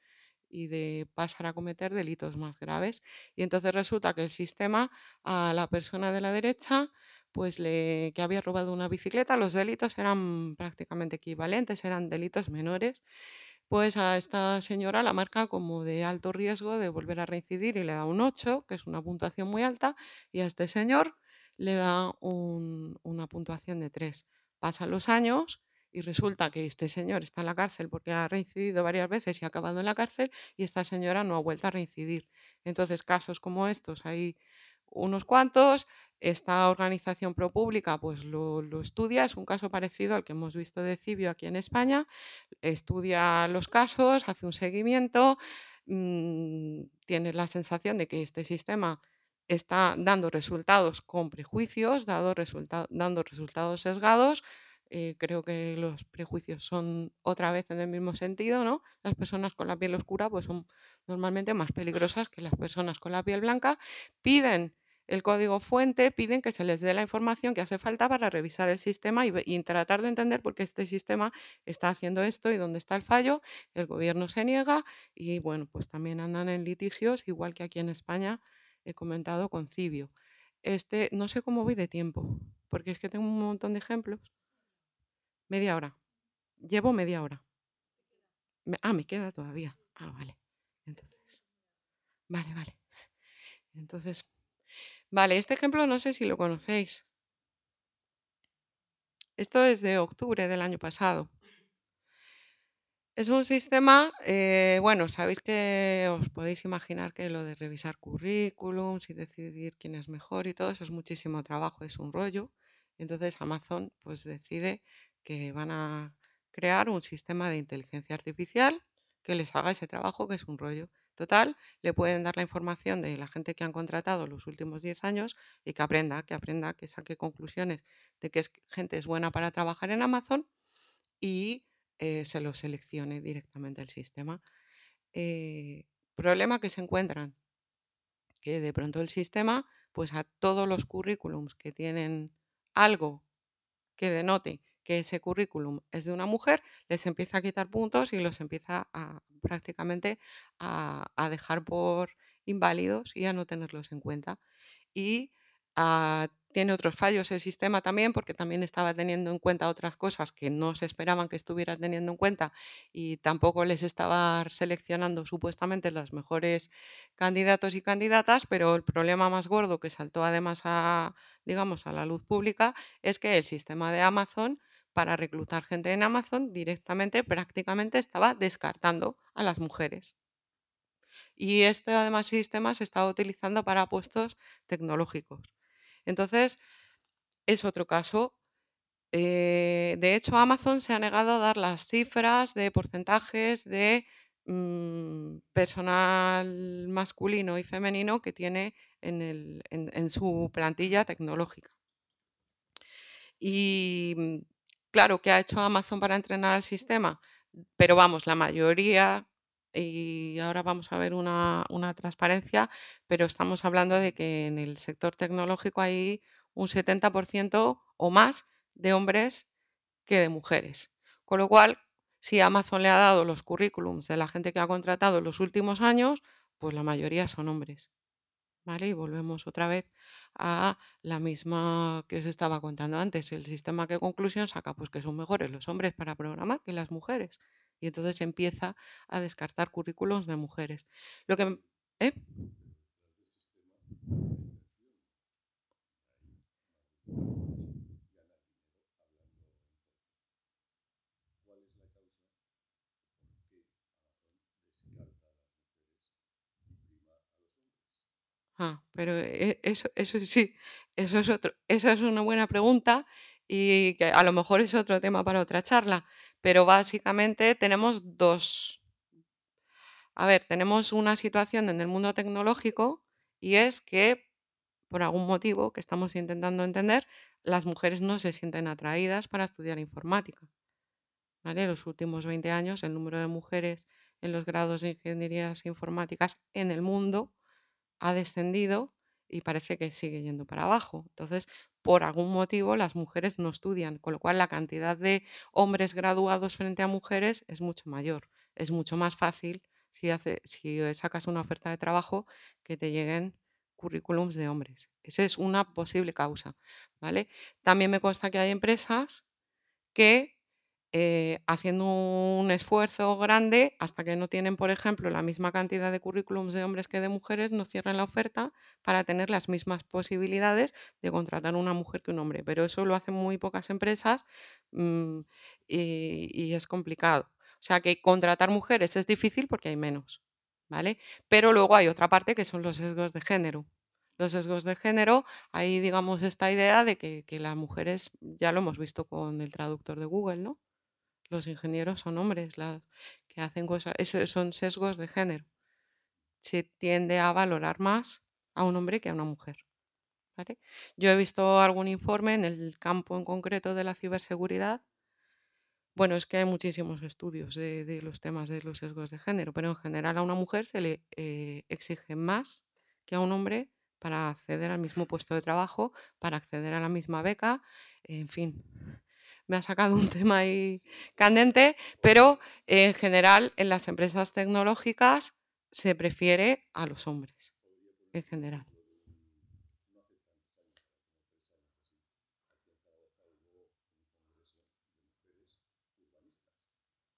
y de pasar a cometer delitos más graves. Y entonces resulta que el sistema a la persona de la derecha pues le, que había robado una bicicleta, los delitos eran prácticamente equivalentes, eran delitos menores, pues a esta señora la marca como de alto riesgo de volver a reincidir y le da un 8, que es una puntuación muy alta, y a este señor le da una puntuación de 3. Pasan los años y resulta que este señor está en la cárcel porque ha reincidido varias veces y ha acabado en la cárcel y esta señora no ha vuelto a reincidir. Entonces, casos como estos hay unos cuantos. Esta organización propública pues lo, estudia, es un caso parecido al que hemos visto de Cibio aquí en España, estudia los casos, hace un seguimiento, mm, tiene la sensación de que este sistema está dando resultados con prejuicios, dando resultados sesgados, eh, creo que los prejuicios son otra vez en el mismo sentido, ¿no? Las personas con la piel oscura pues son normalmente más peligrosas que las personas con la piel blanca. Piden el código fuente, piden que se les dé la información que hace falta para revisar el sistema y, tratar de entender por qué este sistema está haciendo esto y dónde está el fallo. El gobierno se niega y bueno, pues también andan en litigios, igual que aquí en España he comentado con Cibio. Este, no sé cómo voy de tiempo, porque es que tengo un montón de ejemplos. Media hora. Llevo media hora. Ah, me queda todavía. Ah, vale. Entonces. Vale, vale. Entonces. Vale, este ejemplo no sé si lo conocéis. Esto es de octubre del año pasado. Es un sistema, eh, bueno, sabéis que os podéis imaginar que lo de revisar currículums y decidir quién es mejor y todo eso es muchísimo trabajo, es un rollo. Entonces Amazon pues decide que van a crear un sistema de inteligencia artificial que les haga ese trabajo, que es un rollo. Total, le pueden dar la información de la gente que han contratado los últimos 10 años y que aprenda, que aprenda, que saque conclusiones de que es, gente es buena para trabajar en Amazon y eh, se lo seleccione directamente el sistema. Eh, problema que se encuentran, que de pronto el sistema, pues a todos los currículums que tienen algo que denote que ese currículum es de una mujer, les empieza a quitar puntos y los empieza a, prácticamente a, dejar por inválidos y a no tenerlos en cuenta. Y ah, tiene otros fallos el sistema también, porque también estaba teniendo en cuenta otras cosas que no se esperaban que estuviera teniendo en cuenta y tampoco les estaba seleccionando supuestamente los mejores candidatos y candidatas, pero el problema más gordo que saltó además a, digamos, a la luz pública es que el sistema de Amazon para reclutar gente en Amazon directamente prácticamente estaba descartando a las mujeres. Y este además sistema se estaba utilizando para puestos tecnológicos. Entonces, es otro caso. Eh, de hecho, Amazon se ha negado a dar las cifras de porcentajes de mm, personal masculino y femenino que tiene en, en su plantilla tecnológica. Y mm, claro, ¿qué ha hecho Amazon para entrenar al sistema? Pero vamos, la mayoría, y ahora vamos a ver una, una transparencia, pero estamos hablando de que en el sector tecnológico hay un 70% o más de hombres que de mujeres. Con lo cual, si Amazon le ha dado los currículums de la gente que ha contratado en los últimos años, pues la mayoría son hombres. Y volvemos otra vez a la misma que os estaba contando antes. El sistema que conclusión saca pues que son mejores los hombres para programar que las mujeres. Y entonces empieza a descartar currículos de mujeres. ¿eh? Ah, pero e, eso, sí, eso es es una buena pregunta y que a lo mejor es otro tema para otra charla, pero básicamente tenemos dos. A ver, tenemos una situación en el mundo tecnológico y es que, por algún motivo que estamos intentando entender, las mujeres no se sienten atraídas para estudiar informática. ¿Vale? los últimos 20 años el número de mujeres en los grados de ingenierías informáticas en el mundo ha descendido y parece que sigue yendo para abajo. Entonces, por algún motivo, las mujeres no estudian, con lo cual la cantidad de hombres graduados frente a mujeres es mucho mayor. Es mucho más fácil si, si eh, sacas una oferta de trabajo que te lleguen currículums de hombres. Esa es una posible causa. ¿vale? También me consta que hay empresas que eh, haciendo un esfuerzo grande hasta que no tienen, por ejemplo, la misma cantidad de currículums de hombres que de mujeres, no cierran la oferta para tener las mismas posibilidades de contratar una mujer que un hombre. Pero eso lo hacen muy pocas empresas mm, y, es complicado. O sea que contratar mujeres es difícil porque hay menos, ¿vale? Pero luego hay otra parte que son los sesgos de género los sesgos de género, hay, digamos, esta idea de que, las mujeres, ya lo hemos visto con el traductor de Google, ¿no? los ingenieros son hombres, que hacen cosas, son sesgos de género. Se tiende a valorar más a un hombre que a una mujer. Yo he visto algún informe en el campo en concreto de la ciberseguridad. Bueno, es que hay muchísimos estudios de, los temas de los sesgos de género, pero en general a una mujer se le eh, exige más que a un hombre para acceder al mismo puesto de trabajo, para acceder a la misma beca, en fin me ha sacado un (laughs) tema ahí candente, pero en general en las empresas tecnológicas se prefiere a los hombres, en general.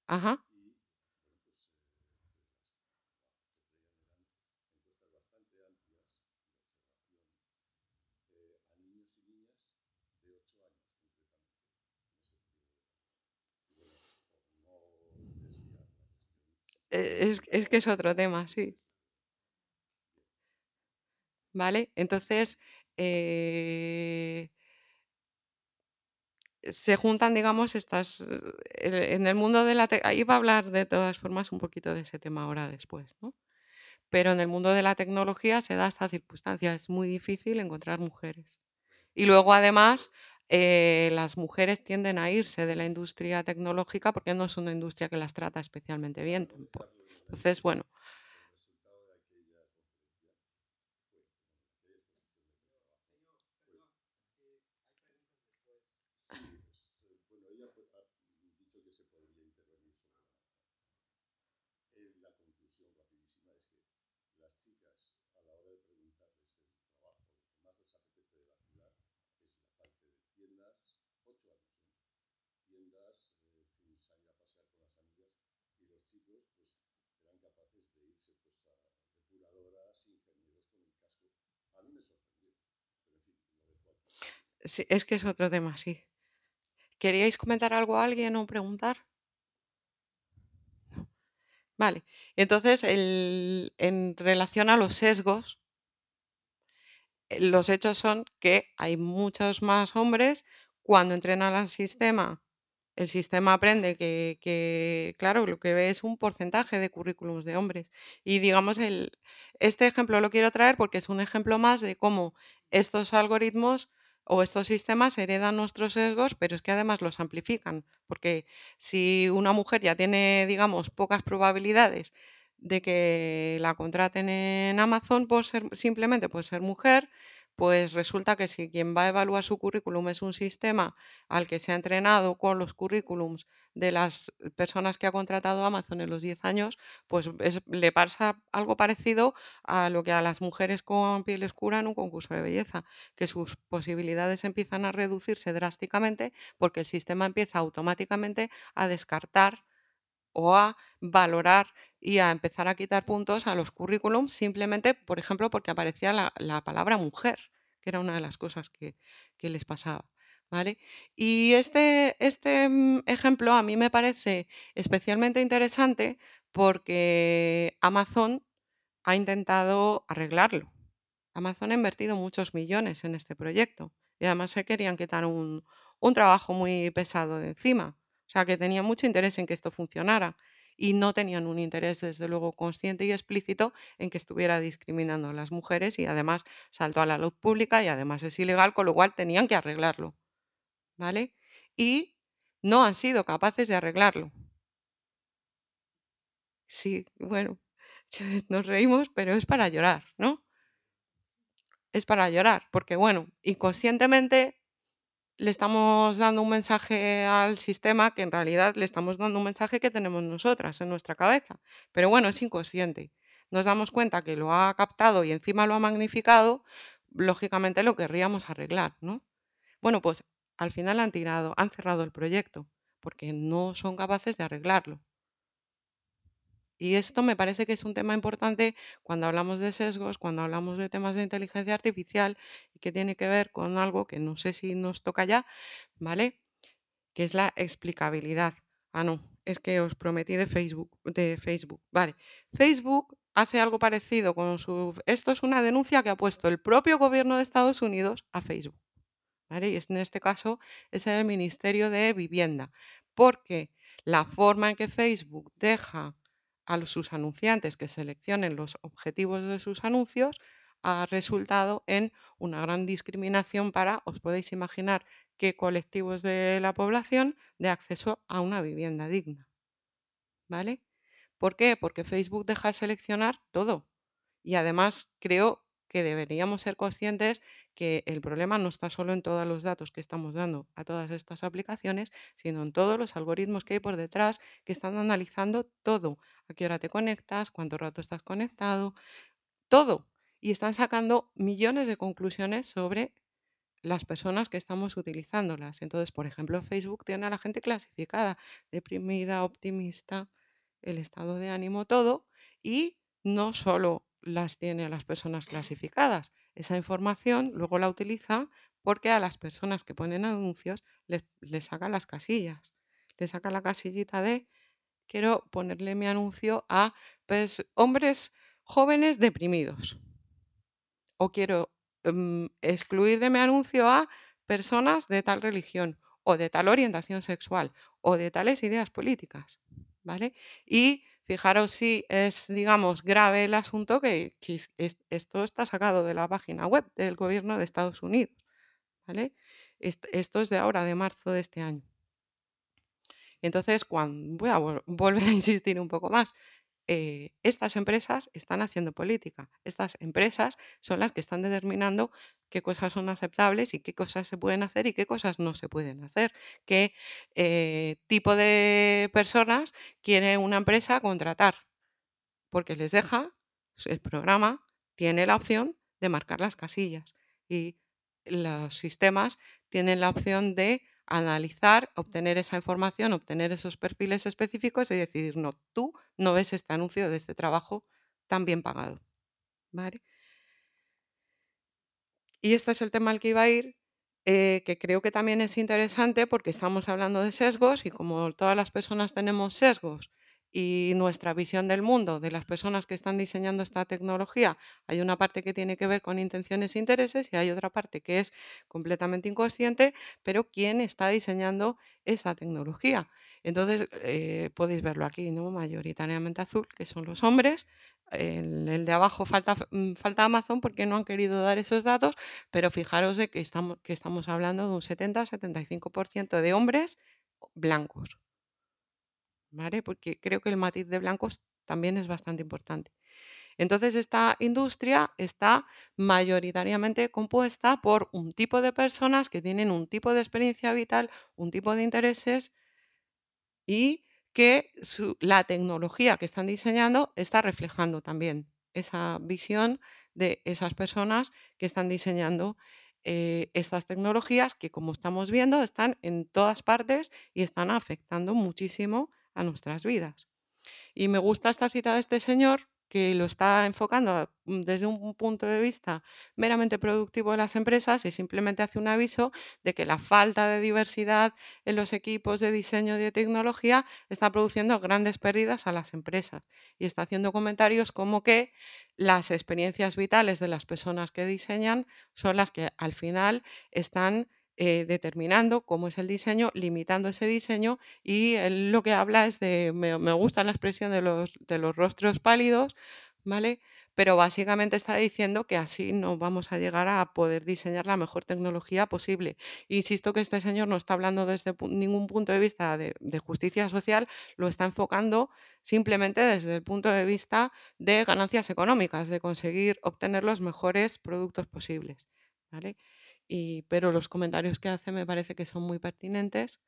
Ajá. E, es, que es otro tema, sí. ¿Vale? Entonces, eh, se juntan, digamos, estas. En el mundo de la. Iba a hablar de todas formas un poquito de ese tema ahora después, ¿no? Pero en el mundo de la tecnología se da esta circunstancia. Es muy difícil encontrar mujeres. Y luego, además, eh, las mujeres tienden a irse de la industria tecnológica porque no es una industria que las trata especialmente bien tampoco. Entonces, bueno, es que es otro tema, sí. ¿Queríais comentar algo a alguien o preguntar? Vale, entonces en relación a los sesgos, eh, los hechos son que hay muchos más hombres cuando entrenan al sistema el sistema aprende que, claro, lo que ve es un porcentaje de currículums de hombres. Y digamos, el, este ejemplo lo quiero traer porque es un ejemplo más de cómo estos algoritmos o estos sistemas heredan nuestros sesgos, pero es que además los amplifican, porque si una mujer ya tiene, digamos, pocas probabilidades de que la contraten en Amazon por ser, simplemente por ser mujer, pues resulta que si quien va a evaluar su currículum es un sistema al que se ha entrenado con los currículums de las personas que ha contratado Amazon en los 10 años, pues le pasa algo parecido a lo que a las mujeres con piel oscura en un concurso de belleza, que sus posibilidades empiezan a reducirse drásticamente porque el sistema empieza automáticamente a descartar o a valorar y a empezar a quitar puntos a los currículums simplemente, por ejemplo, porque aparecía la, palabra mujer, que era una de las cosas que, les pasaba. ¿Vale? Y este, este mm, ejemplo a mí me parece especialmente interesante porque Amazon ha intentado arreglarlo. Amazon ha invertido muchos millones en este proyecto y además se querían quitar un, un trabajo muy pesado de encima. O sea, que tenía mucho interés en que esto funcionara y no tenían un interés, desde luego, consciente y explícito en que estuviera discriminando a las mujeres y además saltó a la luz pública y además es ilegal, con lo cual tenían que arreglarlo. ¿Vale? Y no han sido capaces de arreglarlo. Sí, bueno, (laughs) nos reímos, pero es para llorar, ¿no? Es para llorar, porque bueno, inconscientemente le estamos dando un mensaje al sistema que en realidad le estamos dando un mensaje que tenemos nosotras en nuestra cabeza. Pero bueno, es inconsciente. Nos damos cuenta que lo ha captado y encima lo ha magnificado, lógicamente lo querríamos arreglar, ¿no? Bueno, pues al final han tirado, han cerrado el proyecto porque no son capaces de arreglarlo. Y esto me parece que es un tema importante cuando hablamos de sesgos, cuando hablamos de temas de inteligencia artificial y que tiene que ver con algo que no sé si nos toca ya, ¿vale? Que es la explicabilidad. Ah, no, es que os prometí de Facebook, de Facebook. Vale. Facebook hace algo parecido con su esto es una denuncia que ha puesto el propio gobierno de Estados Unidos a Facebook. ¿Vale? Y en este caso es el Ministerio de Vivienda, porque la forma en que Facebook deja a sus anunciantes que seleccionen los objetivos de sus anuncios ha resultado en una gran discriminación para, os podéis imaginar, qué colectivos de la población de acceso a una vivienda digna. ¿Vale? ¿Por qué? Porque Facebook deja seleccionar todo. Y además creo que deberíamos ser conscientes que el problema no está solo en todos los datos que estamos dando a todas estas aplicaciones, sino en todos los algoritmos que hay por detrás que están analizando todo, a qué hora te conectas, cuánto rato estás conectado, todo. Y están sacando millones de conclusiones sobre las personas que estamos utilizándolas. Entonces, por ejemplo, Facebook tiene a la gente clasificada, deprimida, optimista, el estado de ánimo, todo, y no solo las tiene a las personas clasificadas. Esa información luego la utiliza porque a las personas que ponen anuncios les, les saca las casillas, les saca la casillita de quiero ponerle mi anuncio a pues, hombres jóvenes deprimidos. O quiero mm, excluir de mi anuncio a personas de tal religión o de tal orientación sexual o de tales ideas políticas. ¿Vale? Y fijaros si es, digamos, grave el asunto que, esto está sacado de la página web del gobierno de Estados Unidos. ¿Vale? Esto es de ahora, de marzo de este año. Entonces, cuando, voy a volver a insistir un poco más. Eh, estas empresas están haciendo política. Estas empresas son las que están determinando qué cosas son aceptables y qué cosas se pueden hacer y qué cosas no se pueden hacer. ¿Qué eh, tipo de personas quiere una empresa contratar? Porque les deja, el programa tiene la opción de marcar las casillas y los sistemas tienen la opción de analizar, obtener esa información, obtener esos perfiles específicos y decidir, no, tú no ves este anuncio de este trabajo tan bien pagado. Y este es el tema al que iba a ir, eh, que creo que también es interesante porque estamos hablando de sesgos y como todas las personas tenemos sesgos y nuestra visión del mundo, de las personas que están diseñando esta tecnología. Hay una parte que tiene que ver con intenciones e intereses y hay otra parte que es completamente inconsciente, pero quién está diseñando esta tecnología. Entonces, eh, podéis verlo aquí, ¿no? Mayoritariamente azul, que son los hombres. El, el de abajo falta, mm, falta, Amazon porque no han querido dar esos datos, pero fijaros de que, estamos, que estamos hablando de un 70-75% de hombres blancos. Porque creo que el matiz de blancos también es bastante importante. Entonces, esta industria está mayoritariamente compuesta por un tipo de personas que tienen un tipo de experiencia vital, un tipo de intereses y que la tecnología que están diseñando está reflejando también esa visión de esas personas que están diseñando eh, estas tecnologías que, como estamos viendo, están en todas partes y están afectando muchísimo nuestras vidas. Y me gusta esta cita de este señor que lo está enfocando mm, desde un punto de vista meramente productivo de las empresas y simplemente hace un aviso de que la falta de diversidad en los equipos de diseño y de tecnología está produciendo grandes pérdidas a las empresas y está haciendo comentarios como que las experiencias vitales de las personas que diseñan son las que al final están eh, determinando cómo es el diseño, limitando ese diseño y lo que habla es de, me, gusta la expresión de los, rostros pálidos, ¿vale? Pero básicamente está diciendo que así no vamos a llegar a poder diseñar la mejor tecnología posible. Insisto que este señor no está hablando desde ningún punto de vista de, de justicia social, lo está enfocando simplemente desde el punto de vista de ganancias económicas, de conseguir obtener los mejores productos posibles. ¿vale? pero los comentarios que hace me parece que son muy pertinentes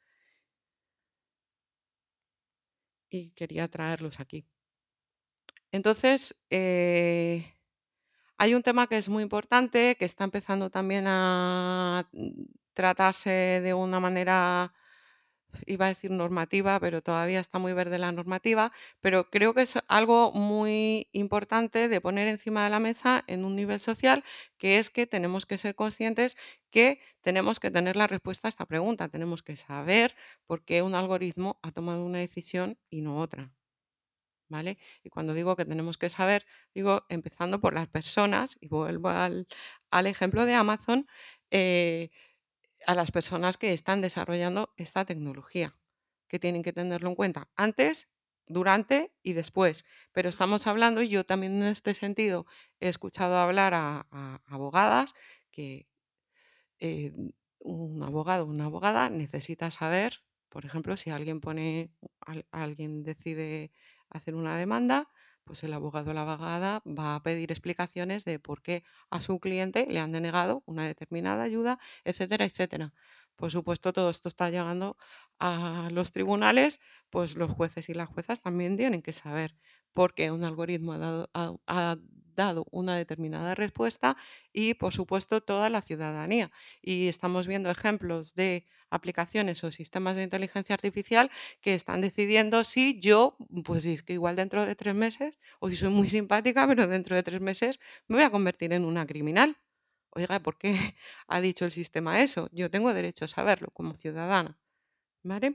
y quería traerlos aquí. Entonces, eh, hay un tema que es muy importante, que está empezando también a mm, tratarse de una manera iba a decir normativa, pero todavía está muy verde la normativa, pero creo que es algo muy importante de poner encima de la mesa en un nivel social, que es que tenemos que ser conscientes que tenemos que tener la respuesta a esta pregunta, tenemos que saber por qué un algoritmo ha tomado una decisión y no otra. ¿Vale? Y cuando digo que tenemos que saber, digo empezando por las personas, y vuelvo al, ejemplo de Amazon, eh, a las personas que están desarrollando esta tecnología, que tienen que tenerlo en cuenta antes, durante y después. Pero estamos hablando, y yo también en este sentido he escuchado hablar a, abogadas que eh, un abogado o una abogada necesita saber, por ejemplo, si alguien pone, alguien decide hacer una demanda, pues el abogado o la abogada va a pedir explicaciones de por qué a su cliente le han denegado una determinada ayuda, etcétera, etcétera. Por supuesto, todo esto está llegando a los tribunales, pues los jueces y las juezas también tienen que saber por qué un algoritmo ha dado una determinada respuesta y, por supuesto, toda la ciudadanía. Y estamos viendo ejemplos de aplicaciones o sistemas de inteligencia artificial que están decidiendo si yo, pues es que igual dentro de tres meses, o si soy muy simpática, pero dentro de tres meses me voy a convertir en una criminal. Oiga, ¿por qué (laughs) ha dicho el sistema eso? Yo tengo derecho a saberlo como ciudadana. ¿Vale?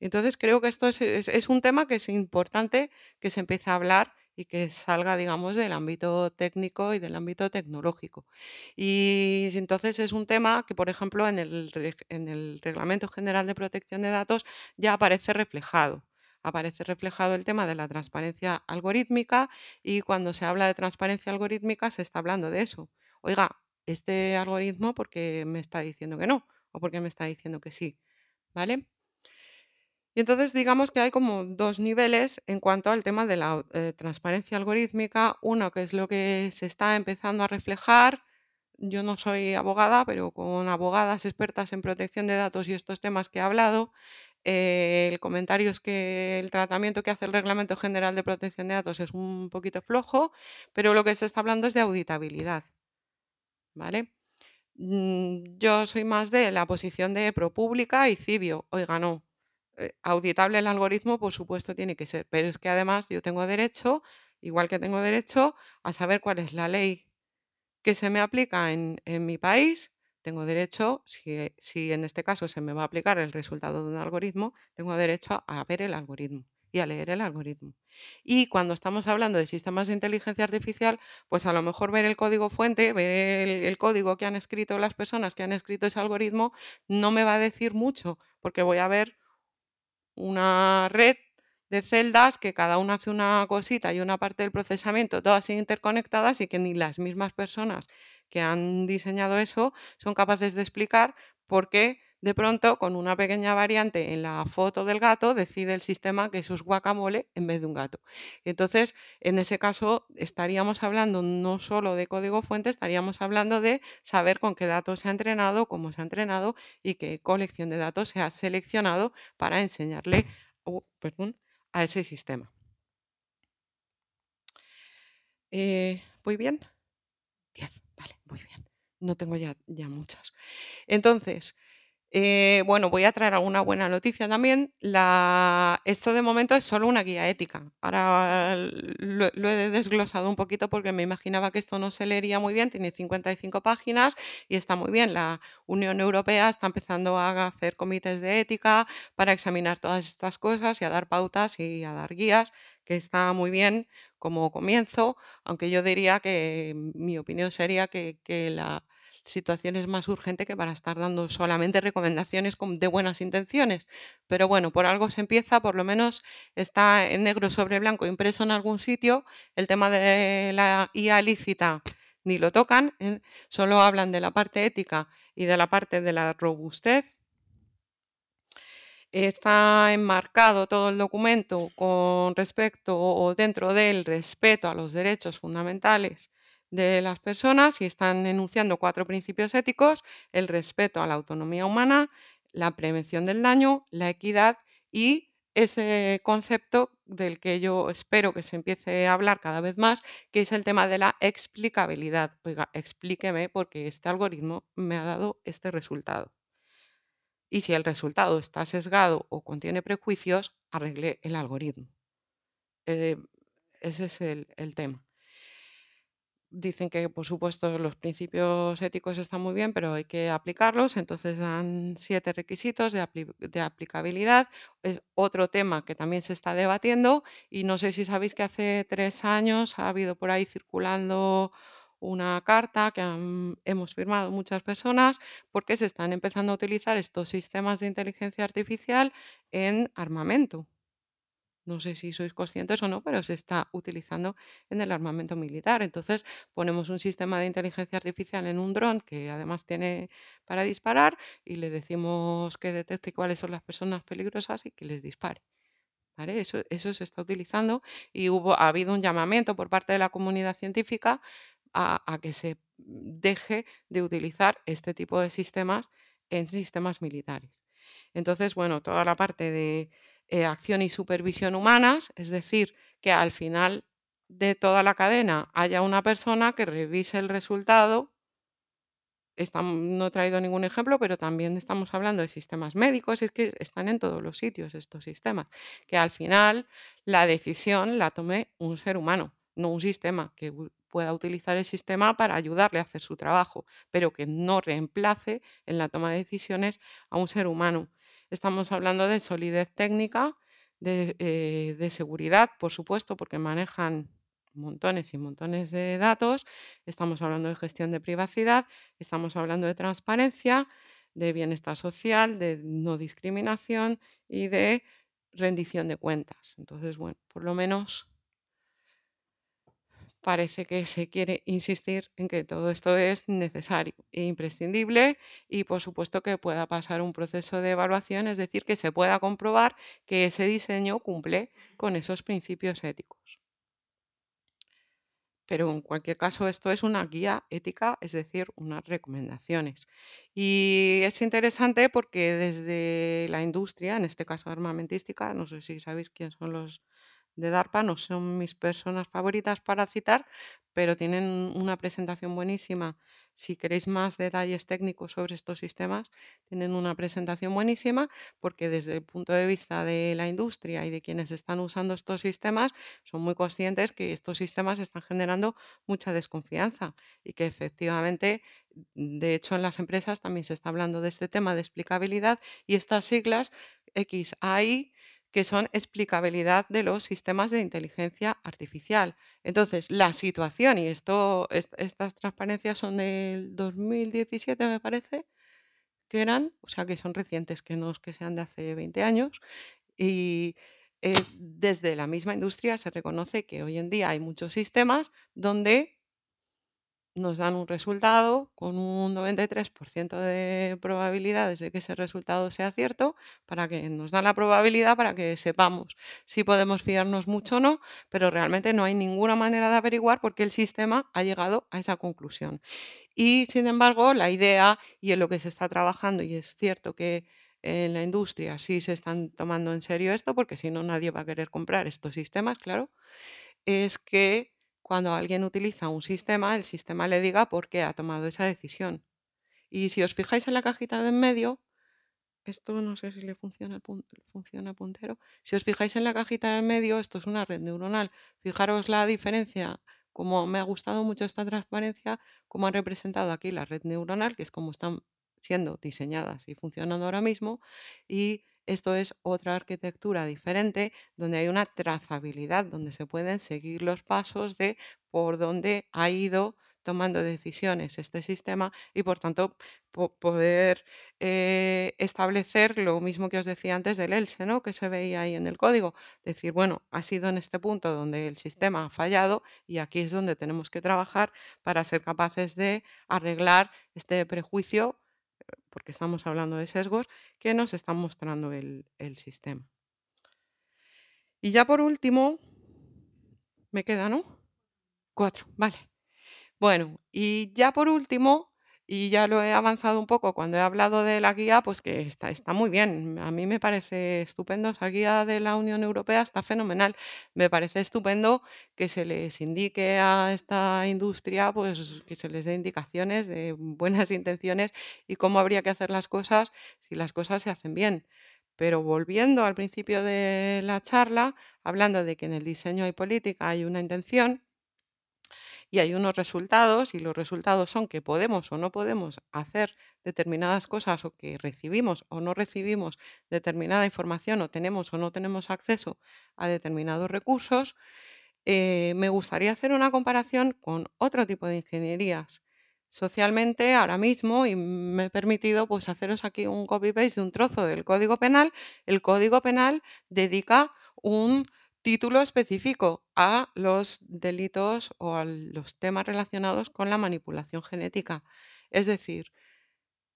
Entonces creo que esto es un tema que es importante que se empiece a hablar y que salga, digamos, del ámbito técnico y del ámbito tecnológico. Y entonces es un tema que, por ejemplo, en el, en el Reglamento General de Protección de Datos ya aparece reflejado aparece reflejado el tema de la transparencia algorítmica y cuando se habla de transparencia algorítmica se está hablando de eso. Oiga, este algoritmo porque me está diciendo que no o porque me está diciendo que sí, ¿vale? Y entonces digamos que hay como dos niveles en cuanto al tema de la eh, transparencia algorítmica. Uno que es lo que se está empezando a reflejar. Yo no soy abogada, pero con abogadas expertas en protección de datos y estos temas que he hablado, eh, el comentario es que el tratamiento que hace el Reglamento General de Protección de Datos es un poquito flojo, pero lo que se está hablando es de auditabilidad. ¿Vale? Mm, yo soy más de la posición de ProPública y Cibio. Oiga, no, eh, auditable el algoritmo, por supuesto, tiene que ser, pero es que además yo tengo derecho, igual que tengo derecho a saber cuál es la ley que se me aplica en, mi país, tengo derecho, si, en este caso se me va a aplicar el resultado de un algoritmo, tengo derecho a ver el algoritmo y a leer el algoritmo. Y cuando estamos hablando de sistemas de inteligencia artificial, pues a lo mejor ver el código fuente, ver el, el código que han escrito las personas que han escrito ese algoritmo, no me va a decir mucho, porque voy a ver una red de celdas que cada una hace una cosita y una parte del procesamiento, todas interconectadas y que ni las mismas personas que han diseñado eso son capaces de explicar por qué de pronto, con una pequeña variante en la foto del gato, decide el sistema que eso es guacamole en vez de un gato. Entonces, en ese caso, estaríamos hablando no solo de código fuente, estaríamos hablando de saber con qué datos se ha entrenado, cómo se ha entrenado y qué colección de datos se ha seleccionado para enseñarle a ese sistema. Eh, ¿Voy bien? 10, vale, muy bien. No tengo ya, ya muchas. Entonces, eh, bueno, voy a traer alguna buena noticia también. esto de momento es solo una guía ética. Ahora lo, he desglosado un poquito porque me imaginaba que esto no se leería muy bien. Tiene 55 páginas y está muy bien. La Unión Europea está empezando a hacer comités de ética para examinar todas estas cosas y a dar pautas y a dar guías que está muy bien como comienzo, aunque yo diría que mi opinión sería que la, situaciones más urgentes que para estar dando solamente recomendaciones de buenas intenciones. Pero bueno, por algo se empieza, por lo menos está en negro sobre blanco impreso en algún sitio. El tema de la IA lícita ni lo tocan, solo hablan de la parte ética y de la parte de la robustez. Está enmarcado todo el documento con respecto o dentro del respeto a los derechos fundamentales de las personas y están enunciando cuatro principios éticos, el respeto a la autonomía humana, la prevención del daño, la equidad y ese concepto del que yo espero que se empiece a hablar cada vez más, que es el tema de la explicabilidad. Oiga, explíqueme por qué este algoritmo me ha dado este resultado. Y si el resultado está sesgado o contiene prejuicios, arregle el algoritmo. Eh, ese es el tema dicen que, por supuesto, los principios éticos están muy bien, pero hay que aplicarlos. Entonces dan siete requisitos de, aplicabilidad. Es otro tema que también se está debatiendo y no sé si sabéis que hace tres años ha habido por ahí circulando una carta que hemos firmado muchas personas porque se están empezando a utilizar estos sistemas de inteligencia artificial en armamento no sé si sois conscientes o no, pero se está utilizando en el armamento militar. Entonces ponemos un sistema de inteligencia artificial en un dron que además tiene para disparar y le decimos que detecte cuáles son las personas peligrosas y que les dispare. Eso, se está utilizando y hubo, ha habido un llamamiento por parte de la comunidad científica a que se deje de utilizar este tipo de sistemas en sistemas militares. Entonces, bueno, toda la parte de eh, acción y supervisión humanas, es decir, que al final de toda la cadena haya una persona que revise el resultado. no he traído ningún ejemplo, pero también estamos hablando de sistemas médicos, es que están en todos los sitios estos sistemas, que al final la decisión la tome un ser humano, no un sistema, que pueda utilizar el sistema para ayudarle a hacer su trabajo, pero que no reemplace en la toma de decisiones a un ser humano. Estamos hablando de solidez técnica, eh, de, seguridad, por supuesto, porque manejan montones y montones de datos, estamos hablando de gestión de privacidad, estamos hablando de transparencia, de bienestar social, de no discriminación y de rendición de cuentas. Entonces, bueno, por lo menos parece que se quiere insistir en que todo esto es necesario e imprescindible y por supuesto que pueda pasar un proceso de evaluación, es decir, que se pueda comprobar que ese diseño cumple con esos principios éticos. Pero en cualquier caso, esto es una guía ética, es decir, unas recomendaciones. Y es interesante porque desde la industria, en este caso armamentística, no sé si sabéis quiénes son los de DARPA no son mis personas favoritas para citar, pero tienen una presentación buenísima. Si queréis más detalles técnicos sobre estos sistemas, tienen una presentación buenísima porque desde el punto de vista de la industria y de quienes están usando estos sistemas, son muy conscientes que estos sistemas están generando mucha desconfianza y que efectivamente, de hecho en las empresas también se está hablando de este tema de explicabilidad y estas siglas XAI que son explicabilidad de los sistemas de inteligencia artificial. Entonces, la situación, y esto, estas transparencias son del 2017, me parece, que eran, o sea, que son recientes, que no es que sean de hace 20 años, y desde la misma industria se reconoce que hoy en día hay muchos sistemas donde nos dan un resultado con un 93% de probabilidades de que ese resultado sea cierto, para que nos dan la probabilidad para que sepamos si podemos fiarnos mucho o no, pero realmente no hay ninguna manera de averiguar por qué el sistema ha llegado a esa conclusión. Y sin embargo, la idea y en lo que se está trabajando, y es cierto que en la industria sí se están tomando en serio esto, porque si no nadie va a querer comprar estos sistemas, claro, es que cuando alguien utiliza un sistema, el sistema le diga por qué ha tomado esa decisión. Y si os fijáis en la cajita de en medio, esto no sé si le funciona, funciona puntero. Si os fijáis en la cajita de en medio, esto es una red neuronal. Fijaros la diferencia. Como me ha gustado mucho esta transparencia, como han representado aquí la red neuronal, que es como están siendo diseñadas y funcionando ahora mismo, y esto es otra arquitectura diferente donde hay una trazabilidad, donde se pueden seguir los pasos de por dónde ha ido tomando decisiones este sistema y por tanto poder eh, establecer lo mismo que os decía antes del ELSE, ¿no? que se veía ahí en el código. Decir, bueno, ha sido en este punto donde el sistema ha fallado y aquí es donde tenemos que trabajar para ser capaces de arreglar este prejuicio porque estamos hablando de sesgos que nos está mostrando el, el sistema. Y ya por último, me queda, ¿no? Cuatro, vale. Bueno, y ya por último, y ya lo he avanzado un poco cuando he hablado de la guía, pues que está, está muy bien. A mí me parece estupendo. Esa guía de la Unión Europea está fenomenal. Me parece estupendo que se les indique a esta industria, pues que se les dé indicaciones de buenas (laughs) intenciones y cómo habría que hacer las cosas si las cosas se hacen bien. Pero volviendo al principio de la charla, hablando de que en el diseño y política, hay una intención, y hay unos resultados y los resultados son que podemos o no podemos hacer determinadas cosas o que recibimos o no recibimos determinada información o tenemos o no tenemos acceso a determinados recursos, eh, me gustaría hacer una comparación con otro tipo de ingenierías. Socialmente, ahora mismo, y me he permitido pues, haceros aquí un copy-paste de un trozo del Código Penal, el Código Penal dedica un título específico a los delitos o a los temas relacionados con la manipulación genética. Es decir,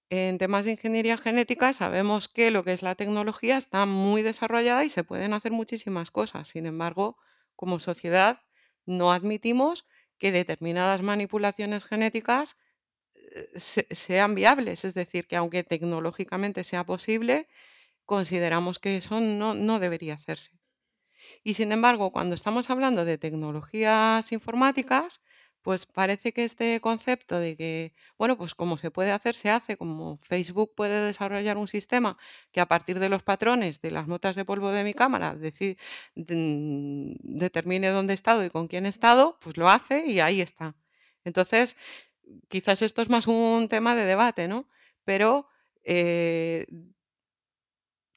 en temas de ingeniería genética sabemos que lo que es la tecnología está muy desarrollada y se pueden hacer muchísimas cosas. Sin embargo, como sociedad no admitimos que determinadas manipulaciones genéticas eh, sean viables. Es decir, que aunque tecnológicamente sea posible, consideramos que eso no, debería hacerse. Y sin embargo, cuando estamos hablando de tecnologías informáticas, pues parece que este concepto de que, bueno, pues como se puede hacer, se hace, como Facebook puede desarrollar un sistema que a partir de los patrones de las notas de polvo de mi cámara determine dónde he estado y con quién he estado, pues lo hace y ahí está. Entonces, quizás esto es más un tema de debate, ¿no? Pero eh,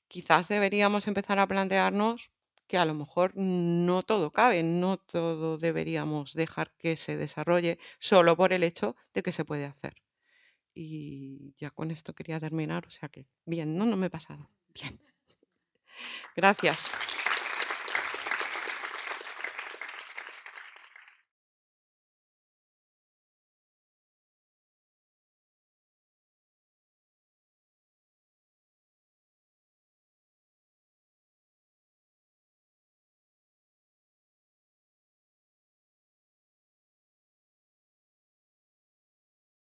quizás deberíamos empezar a plantearnos que a lo mejor no todo cabe, no todo deberíamos dejar que se desarrolle solo por el hecho de que se puede hacer. Y ya con esto quería terminar, o sea que bien, no, no me he pasado. Bien. (laughs) Gracias.